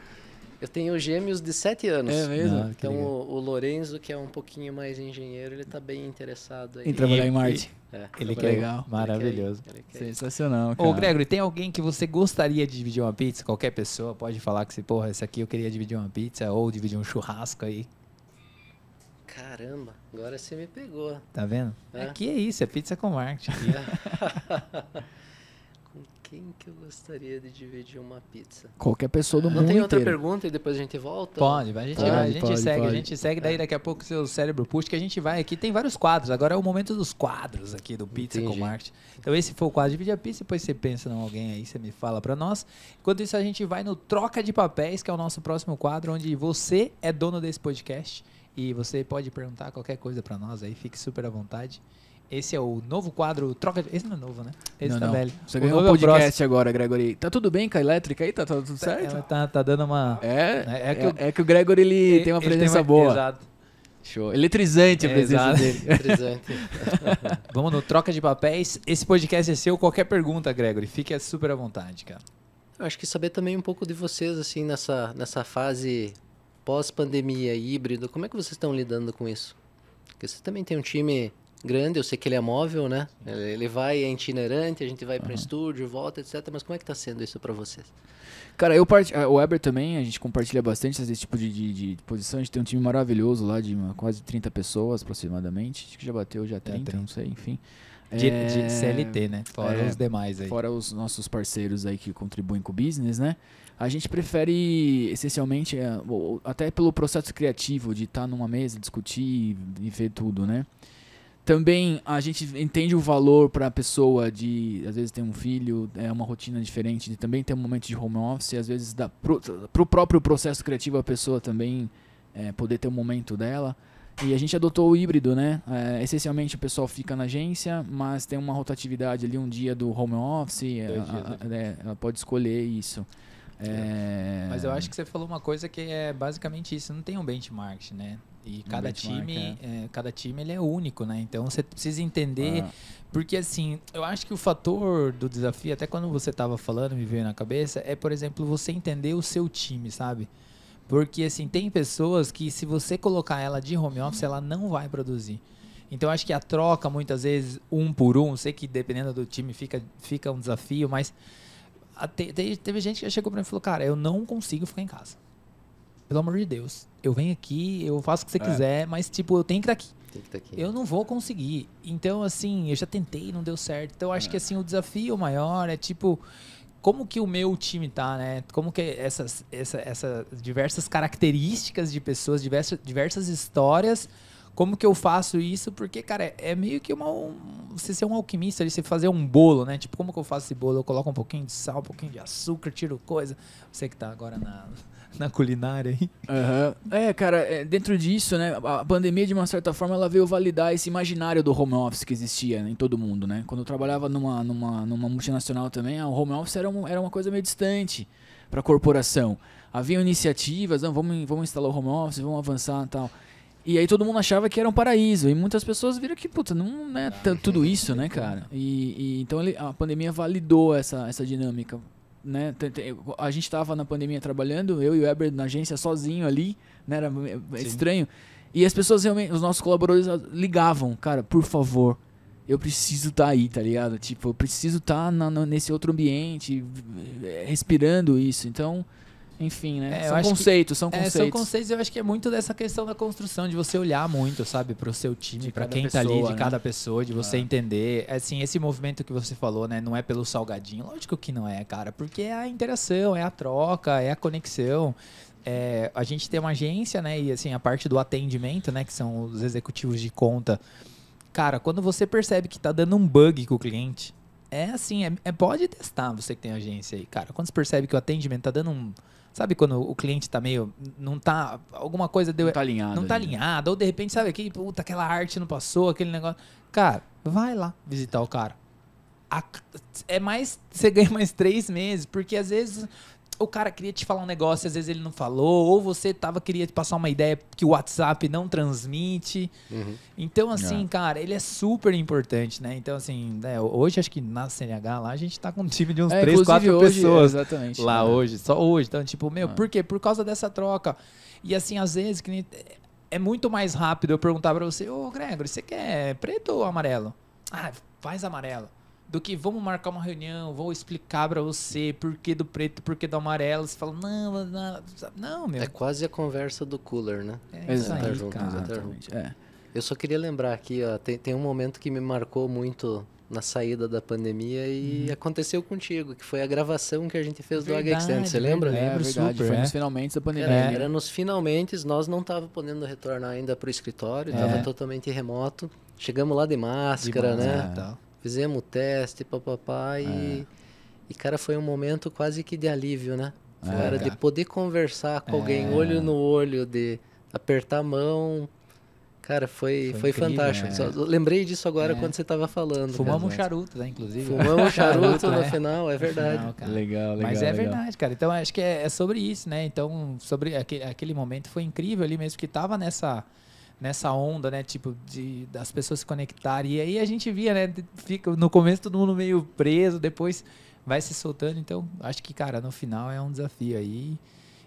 Eu tenho gêmeos de 7 anos. É mesmo? Ah, então o, o, Lorenzo, que é um pouquinho mais engenheiro, ele está bem interessado aí. Em trabalhar em Marte. É. é, ele quer. Legal. Maravilhoso. Ele quer, ele quer. Sensacional, cara. Ô, Gregory, tem alguém que você gostaria de dividir uma pizza? Qualquer pessoa pode falar que, porra, esse aqui eu queria dividir uma pizza ou dividir um churrasco aí. Caramba, agora você me pegou. Tá vendo? É. Aqui é isso, é pizza com marketing. É. quem que eu gostaria de dividir uma pizza? Qualquer pessoa do ah, mundo. Não tem outra inteiro. pergunta e depois a gente volta? Pode, a gente, pode, a gente pode, segue, pode. a gente segue, daí é. daqui a pouco seu cérebro puxa, que a gente vai aqui. Tem vários quadros, agora é o momento dos quadros aqui do Pizza Entendi. com Marte. Então esse foi o quadro Dividir a Pizza, depois você pensa em alguém aí, você me fala para nós. Enquanto isso, a gente vai no Troca de Papéis, que é o nosso próximo quadro, onde você é dono desse podcast e você pode perguntar qualquer coisa para nós aí, fique super à vontade. Esse é o novo quadro Troca de... Esse não é novo, né? Esse não, tá não. velho. Você o ganhou um é podcast é agora, Gregory. Tá tudo bem com a elétrica aí? Tá, tá tudo tá, certo? Ela tá, tá dando uma... É, é, é, que, é, o... é que o Gregory ele, tem uma presença tem uma... boa. Exato. Show. Eletrizante a é, presença Exato. dele. Eletrizante. Vamos no Troca de Papéis. Esse podcast é seu. Qualquer pergunta, Gregory. Fique super à vontade, cara. Eu acho que saber também um pouco de vocês, assim, nessa, nessa fase pós-pandemia híbrido. Como é que vocês estão lidando com isso? Porque você também tem um time grande, eu sei que ele é móvel, né? Ele vai, é itinerante, a gente vai uhum. para um estúdio, volta, etc. Mas como é que está sendo isso para vocês? Cara, eu part... Ah, o Weber também, a gente compartilha bastante esse tipo de, de, de posição. A gente tem um time maravilhoso lá de uma, quase 30 pessoas aproximadamente. Acho que já bateu já 30, 30. não sei, enfim. De, é... de CLT, né? Fora é, os demais aí. Fora os nossos parceiros aí que contribuem com o business, né? A gente prefere, essencialmente, é, até pelo processo criativo de estar tá numa mesa, discutir e ver tudo, né? Também a gente entende o valor para a pessoa de, às vezes, ter um filho, é uma rotina diferente, de também ter um momento de home office, às vezes, para o próprio processo criativo, a pessoa também é, poder ter um momento dela. E a gente adotou o híbrido, né? É, essencialmente o pessoal fica na agência, mas tem uma rotatividade ali, um dia do home office, ela, né? é, ela pode escolher isso. É. é. Mas eu acho que você falou uma coisa que é basicamente isso. Não tem um benchmark, né? E cada time, é. É, cada time ele é único, né? Então você precisa entender. Ah. Porque assim, eu acho que o fator do desafio, até quando você estava falando, me veio na cabeça, é, por exemplo, você entender o seu time, sabe? Porque assim, tem pessoas que se você colocar ela de home office, ela não vai produzir. Então acho que a troca, muitas vezes, um por um, sei que dependendo do time fica, fica um desafio, mas a, te, teve gente que chegou para mim e falou, cara, eu não consigo ficar em casa pelo amor de Deus, eu venho aqui, eu faço o que você é. quiser, mas tipo, eu tenho que estar tá aqui. Tem que tá aqui. Eu não vou conseguir. Então, assim, eu já tentei, não deu certo. Então, acho é. que assim, o desafio maior é tipo como que o meu time tá, né? Como que essas, essa, essas diversas características de pessoas, diversas, diversas histórias, como que eu faço isso? Porque, cara, é, é meio que uma, você ser um alquimista, você fazer um bolo, né? Tipo, como que eu faço esse bolo? Eu coloco um pouquinho de sal, um pouquinho de açúcar, tiro coisa. Você que tá agora na na culinária aí. Uhum. É, cara, é, dentro disso, né, a pandemia de uma certa forma ela veio validar esse imaginário do home office que existia né, em todo mundo, né? Quando eu trabalhava numa, numa, numa multinacional também, ah, o home office era, um, era uma coisa meio distante para a corporação. Havia iniciativas, não, vamos, vamos instalar o home office, vamos avançar e tal. E aí todo mundo achava que era um paraíso. E muitas pessoas viram que, puta, não é tudo isso, né, cara? E, e então ele, a pandemia validou essa, essa dinâmica né? A gente estava na pandemia trabalhando, eu e o Weber na agência sozinho ali, né? Era é Sim. estranho. E as pessoas realmente, os nossos colaboradores ah, ligavam, cara, por favor, eu preciso estar tá aí, tá ligado? Tipo, eu preciso estar tá nesse outro ambiente, é, respirando isso. Então, enfim, né? É, é são conceitos, que, são conceitos. É, são conceitos, eu acho que é muito dessa questão da construção, de você olhar muito, sabe, pro seu time, para quem tá pessoa, tá ali, de né? cada pessoa, de você é. entender. É, assim, esse movimento que você falou, né, não é pelo salgadinho. Lógico que não é, cara, porque é a interação, é a troca, é a conexão. É, a gente tem uma agência, né? E assim, a parte do atendimento, né? Que são os executivos de conta. Cara, quando você percebe que tá dando um bug com o cliente, é assim, é, é pode testar você que tem agência aí, cara. Quando você percebe que o atendimento tá dando um, Sabe quando o cliente tá meio. Não tá. Alguma coisa deu. Não tá alinhado. Não tá alinhado. Ou de repente, sabe, aquele, puta, aquela arte não passou, aquele negócio. Cara, vai lá visitar o cara. A, é mais. Você ganha mais três meses, porque às vezes o cara queria te falar um negócio, às vezes ele não falou, ou você tava queria te passar uma ideia que o WhatsApp não transmite. Uhum. Então, é. assim, é. cara, ele é super importante, né? Então, assim, né, hoje acho que na CNH lá a gente tá com um time de uns é, 3, 4 pessoas. Exatamente. Lá né? hoje, só hoje. Então, tipo, meu, é. por quê? Por causa dessa troca. E assim, às vezes, que é muito mais rápido eu perguntar para você, ô Gregory, você quer preto ou amarelo? Ah, faz amarelo do que vamos marcar uma reunião, vou explicar para você por que do preto, por que do amarelo. Você fala, não, não, não, meu. É quase a conversa do cooler, né? É, Exato. Aí, tá junto, cara, exatamente. É. Eu só queria lembrar aqui, ó, tem, tem um momento que me marcou muito na saída da pandemia e hum. aconteceu contigo, que foi a gravação que a gente fez verdade, do HXN. você lembra? É, lembro, é verdade, super, foi é? nos finalmente da pandemia. Era, era nos finalmente, nós não estávamos podendo retornar ainda para o escritório, estava é. totalmente remoto. Chegamos lá de máscara, de né? É. Fizemos o teste, papapá, é. e, e, cara, foi um momento quase que de alívio, né? é, cara. de poder conversar com é. alguém olho no olho, de apertar a mão. Cara, foi, foi, foi fantástico. Né? lembrei disso agora é. quando você estava falando. Fumamos um charuto, né, inclusive. Fumamos um charuto no né? final, é verdade. Final, legal, legal. Mas é legal. verdade, cara. Então acho que é, é sobre isso, né? Então, sobre aquele, aquele momento foi incrível ali mesmo, que tava nessa nessa onda, né? Tipo, de, das pessoas se conectarem. E aí a gente via, né? Fica, no começo todo mundo meio preso, depois vai se soltando. Então, acho que, cara, no final é um desafio aí.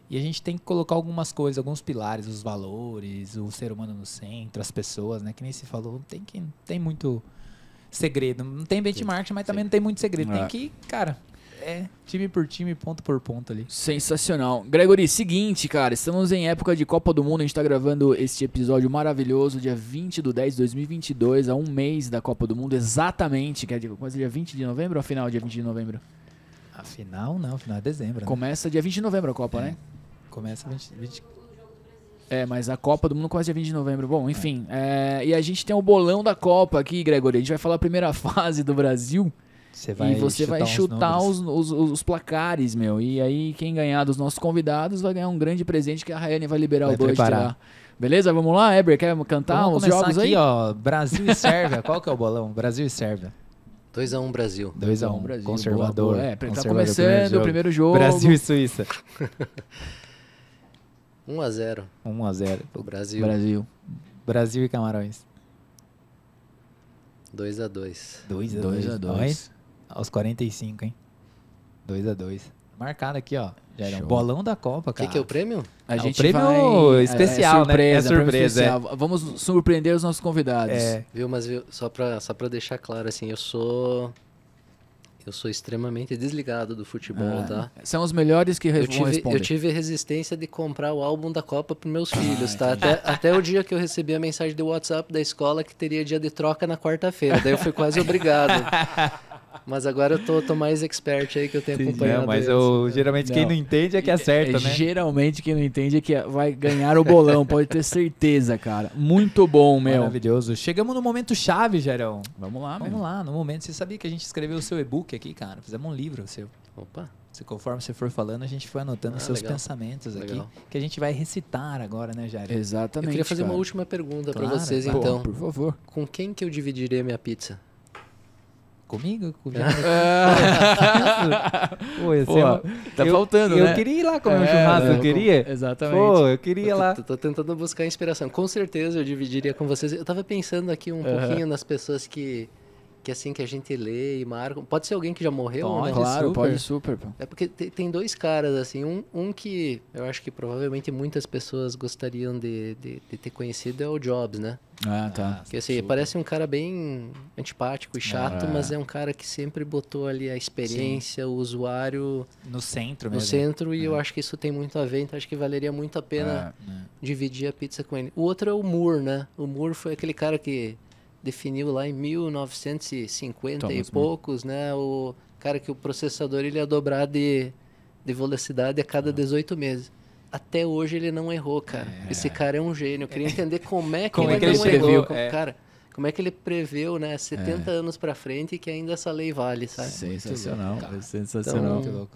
E a gente tem que colocar algumas coisas, alguns pilares, os valores, o ser humano no centro, as pessoas, né? Que nem se falou, tem que tem muito segredo. Não tem benchmark, mas também Sim. não tem muito segredo. Tem é. que, cara, é, time por time, ponto por ponto ali. Sensacional. Gregory, seguinte, cara, estamos em época de Copa do Mundo, a gente tá gravando este episódio maravilhoso, dia 20 do 10 de 2022, a um mês da Copa do Mundo, exatamente, quer dizer, quase dia 20 de novembro ou afinal dia 20 de novembro? Afinal não, final de é dezembro. Né? Começa dia 20 de novembro a Copa, é. né? Começa 20, 20... É, mas a Copa do Mundo quase dia 20 de novembro. Bom, enfim. É. É, e a gente tem o bolão da Copa aqui, Gregory. A gente vai falar a primeira fase do Brasil. Você vai e você chutar vai chutar os, os, os, placares, meu. E aí, quem ganhar dos nossos convidados vai ganhar um grande presente que a Rayane vai liberar vai o budget lá. Beleza? Vamos lá, Eber? Quer cantar Vamos os jogos aqui, aí? ó. Brasil e Sérvia. Qual que é o bolão? Brasil e Sérvia. 2x1 um, Brasil. 2x1 um, Brasil. Conservador. Boa, boa. É, tá conservador, tá começando o primeiro jogo. Brasil e Suíça. 1x0. 1x0. O Brasil. Brasil. Brasil e Camarões. 2x2. 2x2. Aos 45, hein? 2 a 2 Marcado aqui, ó. Já era um bolão da Copa, cara. O que, que, é o prêmio? A é, gente é o prêmio vai... Né? especial, é, é surpresa, né? É surpresa. É. é. Vamos surpreender os nossos convidados. É. Viu, mas viu, só pra, só pra deixar claro, assim, eu sou. Eu sou extremamente desligado do futebol, ah, tá? São os melhores que eu tive, responder. Eu tive resistência de comprar o álbum da Copa para meus ah, filhos, ah, tá? Até, até, o dia que eu recebi a mensagem do WhatsApp da escola que teria dia de troca na quarta-feira. Daí eu fui quase obrigado. Mas agora eu tô, tô, mais expert aí que eu tenho Sim, acompanhado. Não, mas eu, geralmente não. quem não entende é que acerta, é, é, né? Geralmente quem não entende é que vai ganhar o bolão, pode ter certeza, cara. Muito bom, meu. Maravilhoso. Chegamos no momento chave, Gerão. Vamos lá, Vamos lá, no momento. Você sabia que a gente escreveu o seu e-book aqui, cara? Fizemos um livro seu. Opa. Se conforme você for falando, a gente foi anotando ah, seus legal. pensamentos aqui, que a gente vai recitar agora, né, Jair? Exatamente. Eu queria fazer cara. uma última pergunta claro, para vocês, então. Bom, por favor. Com quem que eu dividiria minha pizza? comigo? comigo? É. Pô, ia Pô, uma... Tá eu, faltando, eu né? Eu queria ir lá comer é, um churrasco, eu, né? eu queria. Exatamente. Pô, eu queria ir lá. Tô, tô, tentando buscar inspiração. Com certeza eu dividiria com vocês. Eu tava pensando aqui um uhum. pouquinho nas pessoas que que é assim que a gente lê e marca. Pode ser alguém que já morreu, né? pode, né? Claro, super. pode super. Pô. É porque tem dois caras, assim. Um, um que eu acho que provavelmente muitas pessoas gostariam de, de, de ter conhecido é o Jobs, né? Ah, tá. Ah, que assim, super. parece um cara bem antipático e chato, ah, mas é um cara que sempre botou ali a experiência, sim. o usuário. No centro mesmo. No centro, é. e eu é. acho que isso tem muito a ver, então acho que valeria muito a pena é. dividir a pizza com ele. O outro é o Moore, né? O Moore foi aquele cara que definiu lá em 1950 Thomas e então, poucos, Mann. né? O cara que o processador ele ia é dobrar de, de velocidade a cada ah. 18 meses. Até hoje ele não errou, cara. É. Esse cara é um gênio. Eu queria é. entender como é que como ele, é que ele não escreveu, errou, é. cara. Como é que ele preveu, né, 70 é. anos para frente que ainda essa lei vale, sabe? Sensacional, louco, sensacional. Então, muito,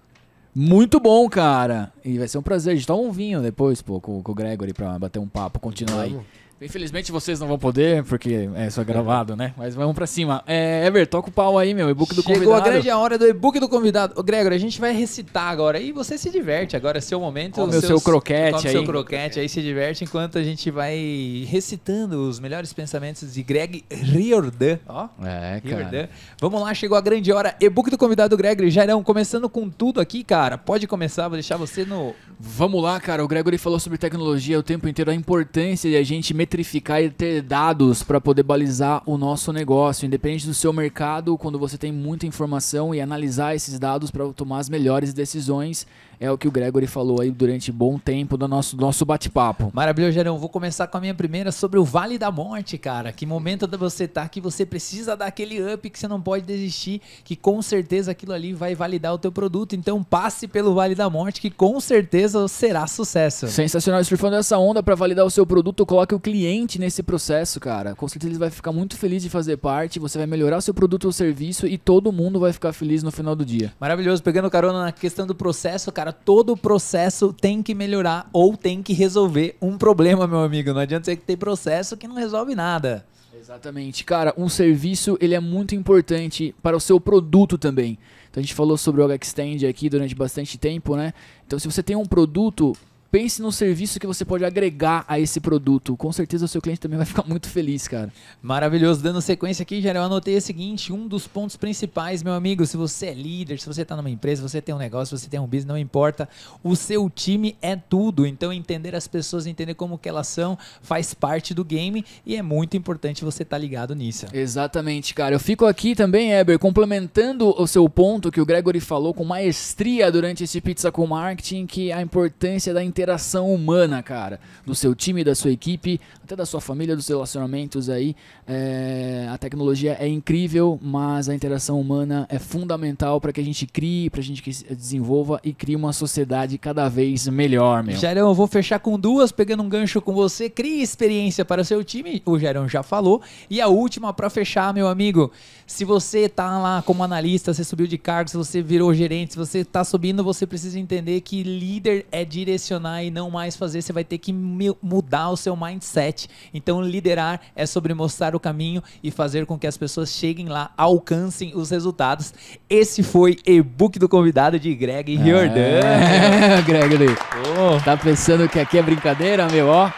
muito bom, cara. E vai ser um prazer editar tá um vinho depois, pô, com, com o Gregory para bater um papo, continuar Vamos. aí. Infelizmente vocês não vão poder, porque é só gravado, né? Mas vamos pra cima. É, Ever, toca o pau aí, meu. E-book do Chegou convidado. Chegou a grande hora do e-book do convidado. Ô, Gregor, a gente vai recitar agora. E você se diverte agora. É seu momento. Come o seu croquete come aí. seu croquete aí. Se diverte enquanto a gente vai recitando os melhores pensamentos de Greg Riordan. Ó. É, cara. Riordan. Vamos lá. Chegou a grande hora. E-book do convidado Gregory. Jairão, começando com tudo aqui, cara. Pode começar. Vou deixar você no... Vamos lá, cara. O Gregory falou sobre tecnologia o tempo inteiro. A importância de a gente meter metrificar e ter dados para poder balizar o nosso negócio, independente do seu mercado, quando você tem muita informação e analisar esses dados para tomar as melhores decisões é o que o Gregory falou aí durante bom tempo do nosso, nosso bate-papo. Maravilhoso, Gerão. Vou começar com a minha primeira sobre o Vale da Morte, cara. Que momento você tá que você precisa dar aquele up, que você não pode desistir, que com certeza aquilo ali vai validar o teu produto. Então passe pelo Vale da Morte, que com certeza será sucesso. Sensacional. Surfando essa onda para validar o seu produto, coloque o cliente nesse processo, cara. Com certeza ele vai ficar muito feliz de fazer parte, você vai melhorar o seu produto ou serviço e todo mundo vai ficar feliz no final do dia. Maravilhoso. Pegando carona na questão do processo, cara cara, todo processo tem que melhorar ou tem que resolver um problema, meu amigo. Não adianta você que processo que não resolve nada. Exatamente. Cara, um serviço, ele é muito importante para o seu produto também. Então a gente falou sobre o HXtend aqui durante bastante tempo, né? Então se você tem um produto, Pense no serviço que você pode agregar a esse produto. Com certeza o seu cliente também vai ficar muito feliz, cara. Maravilhoso. Dando sequência aqui, já eu anotei o seguinte: um dos pontos principais, meu amigo, se você é líder, se você está numa empresa, se você tem um negócio, se você tem um business, não importa. O seu time é tudo. Então, entender as pessoas, entender como que elas são, faz parte do game e é muito importante você estar tá ligado nisso. Exatamente, cara. Eu fico aqui também, Eber, complementando o seu ponto que o Gregory falou com maestria durante esse Pizza com Marketing, que a importância da interação humana, cara, do seu time, da sua equipe, até da sua família, dos relacionamentos aí. É, a tecnologia é incrível, mas a interação humana é fundamental para que a gente crie, para a gente desenvolva e crie uma sociedade cada vez melhor, meu. Jairão, eu vou fechar com duas, pegando um gancho com você. Crie experiência para o seu time, o Jairão já falou. E a última para fechar, meu amigo, se você tá lá como analista, você subiu de cargo, se você virou gerente, se você tá subindo, você precisa entender que líder é direcionado funcionar e não mais fazer, você vai ter que mudar o seu mindset. Então, liderar é sobre mostrar o caminho e fazer com que as pessoas cheguem lá, alcancem os resultados. Esse foi e-book do convidado de Greg é, Riordan. É, Gregory. Oh. Tá pensando que aqui é brincadeira, meu? Ó.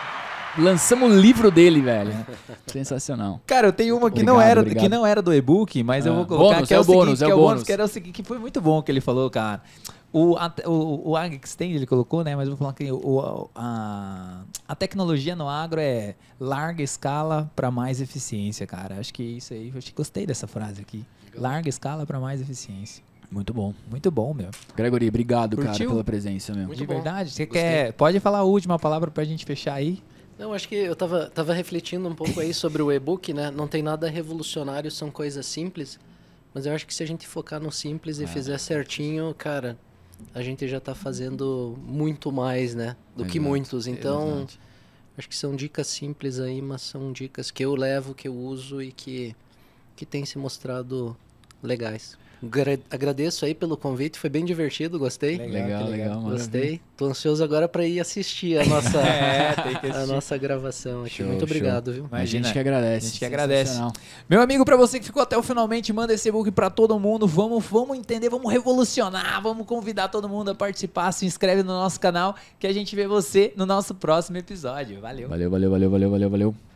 Lançamos o livro dele, velho. Sensacional. Cara, eu tenho uma que, obrigado, não, era, que não era do e-book, mas ah, eu é. vou colocar bônus, que é, é o, bônus, é o bônus, que é o bônus, que era o seguinte, que foi muito bom que ele falou, cara. O, a, o, o Extend ele colocou, né? Mas vou falar que o, a, a tecnologia no agro é larga escala para mais eficiência, cara. Acho que isso aí, eu gostei dessa frase aqui. Larga escala para mais eficiência. Muito bom. Muito bom, meu. Gregory, obrigado, Curtiu? cara, pela presença, meu. Muito De bom. verdade. Você gostei. quer. Pode falar a última palavra pra gente fechar aí? Não, acho que eu estava tava refletindo um pouco aí sobre o e-book, né? Não tem nada revolucionário, são coisas simples. Mas eu acho que se a gente focar no simples e é. fizer certinho, cara, a gente já está fazendo muito mais, né? Do exato, que muitos. Então, exato. acho que são dicas simples aí, mas são dicas que eu levo, que eu uso e que, que têm se mostrado legais. Agradeço aí pelo convite, foi bem divertido, gostei. Legal, legal, legal mano. Gostei. Uhum. Tô ansioso agora para ir assistir a nossa, é, assistir. a nossa gravação aqui. Show, Muito obrigado, show. viu? Imagina, a gente que agradece. A gente que agradece. Meu amigo, para você que ficou até o finalmente, manda esse book para todo mundo. Vamos, vamos entender, vamos revolucionar, vamos convidar todo mundo a participar. Se inscreve no nosso canal que a gente vê você no nosso próximo episódio. Valeu. Valeu, valeu, valeu, valeu, valeu, valeu.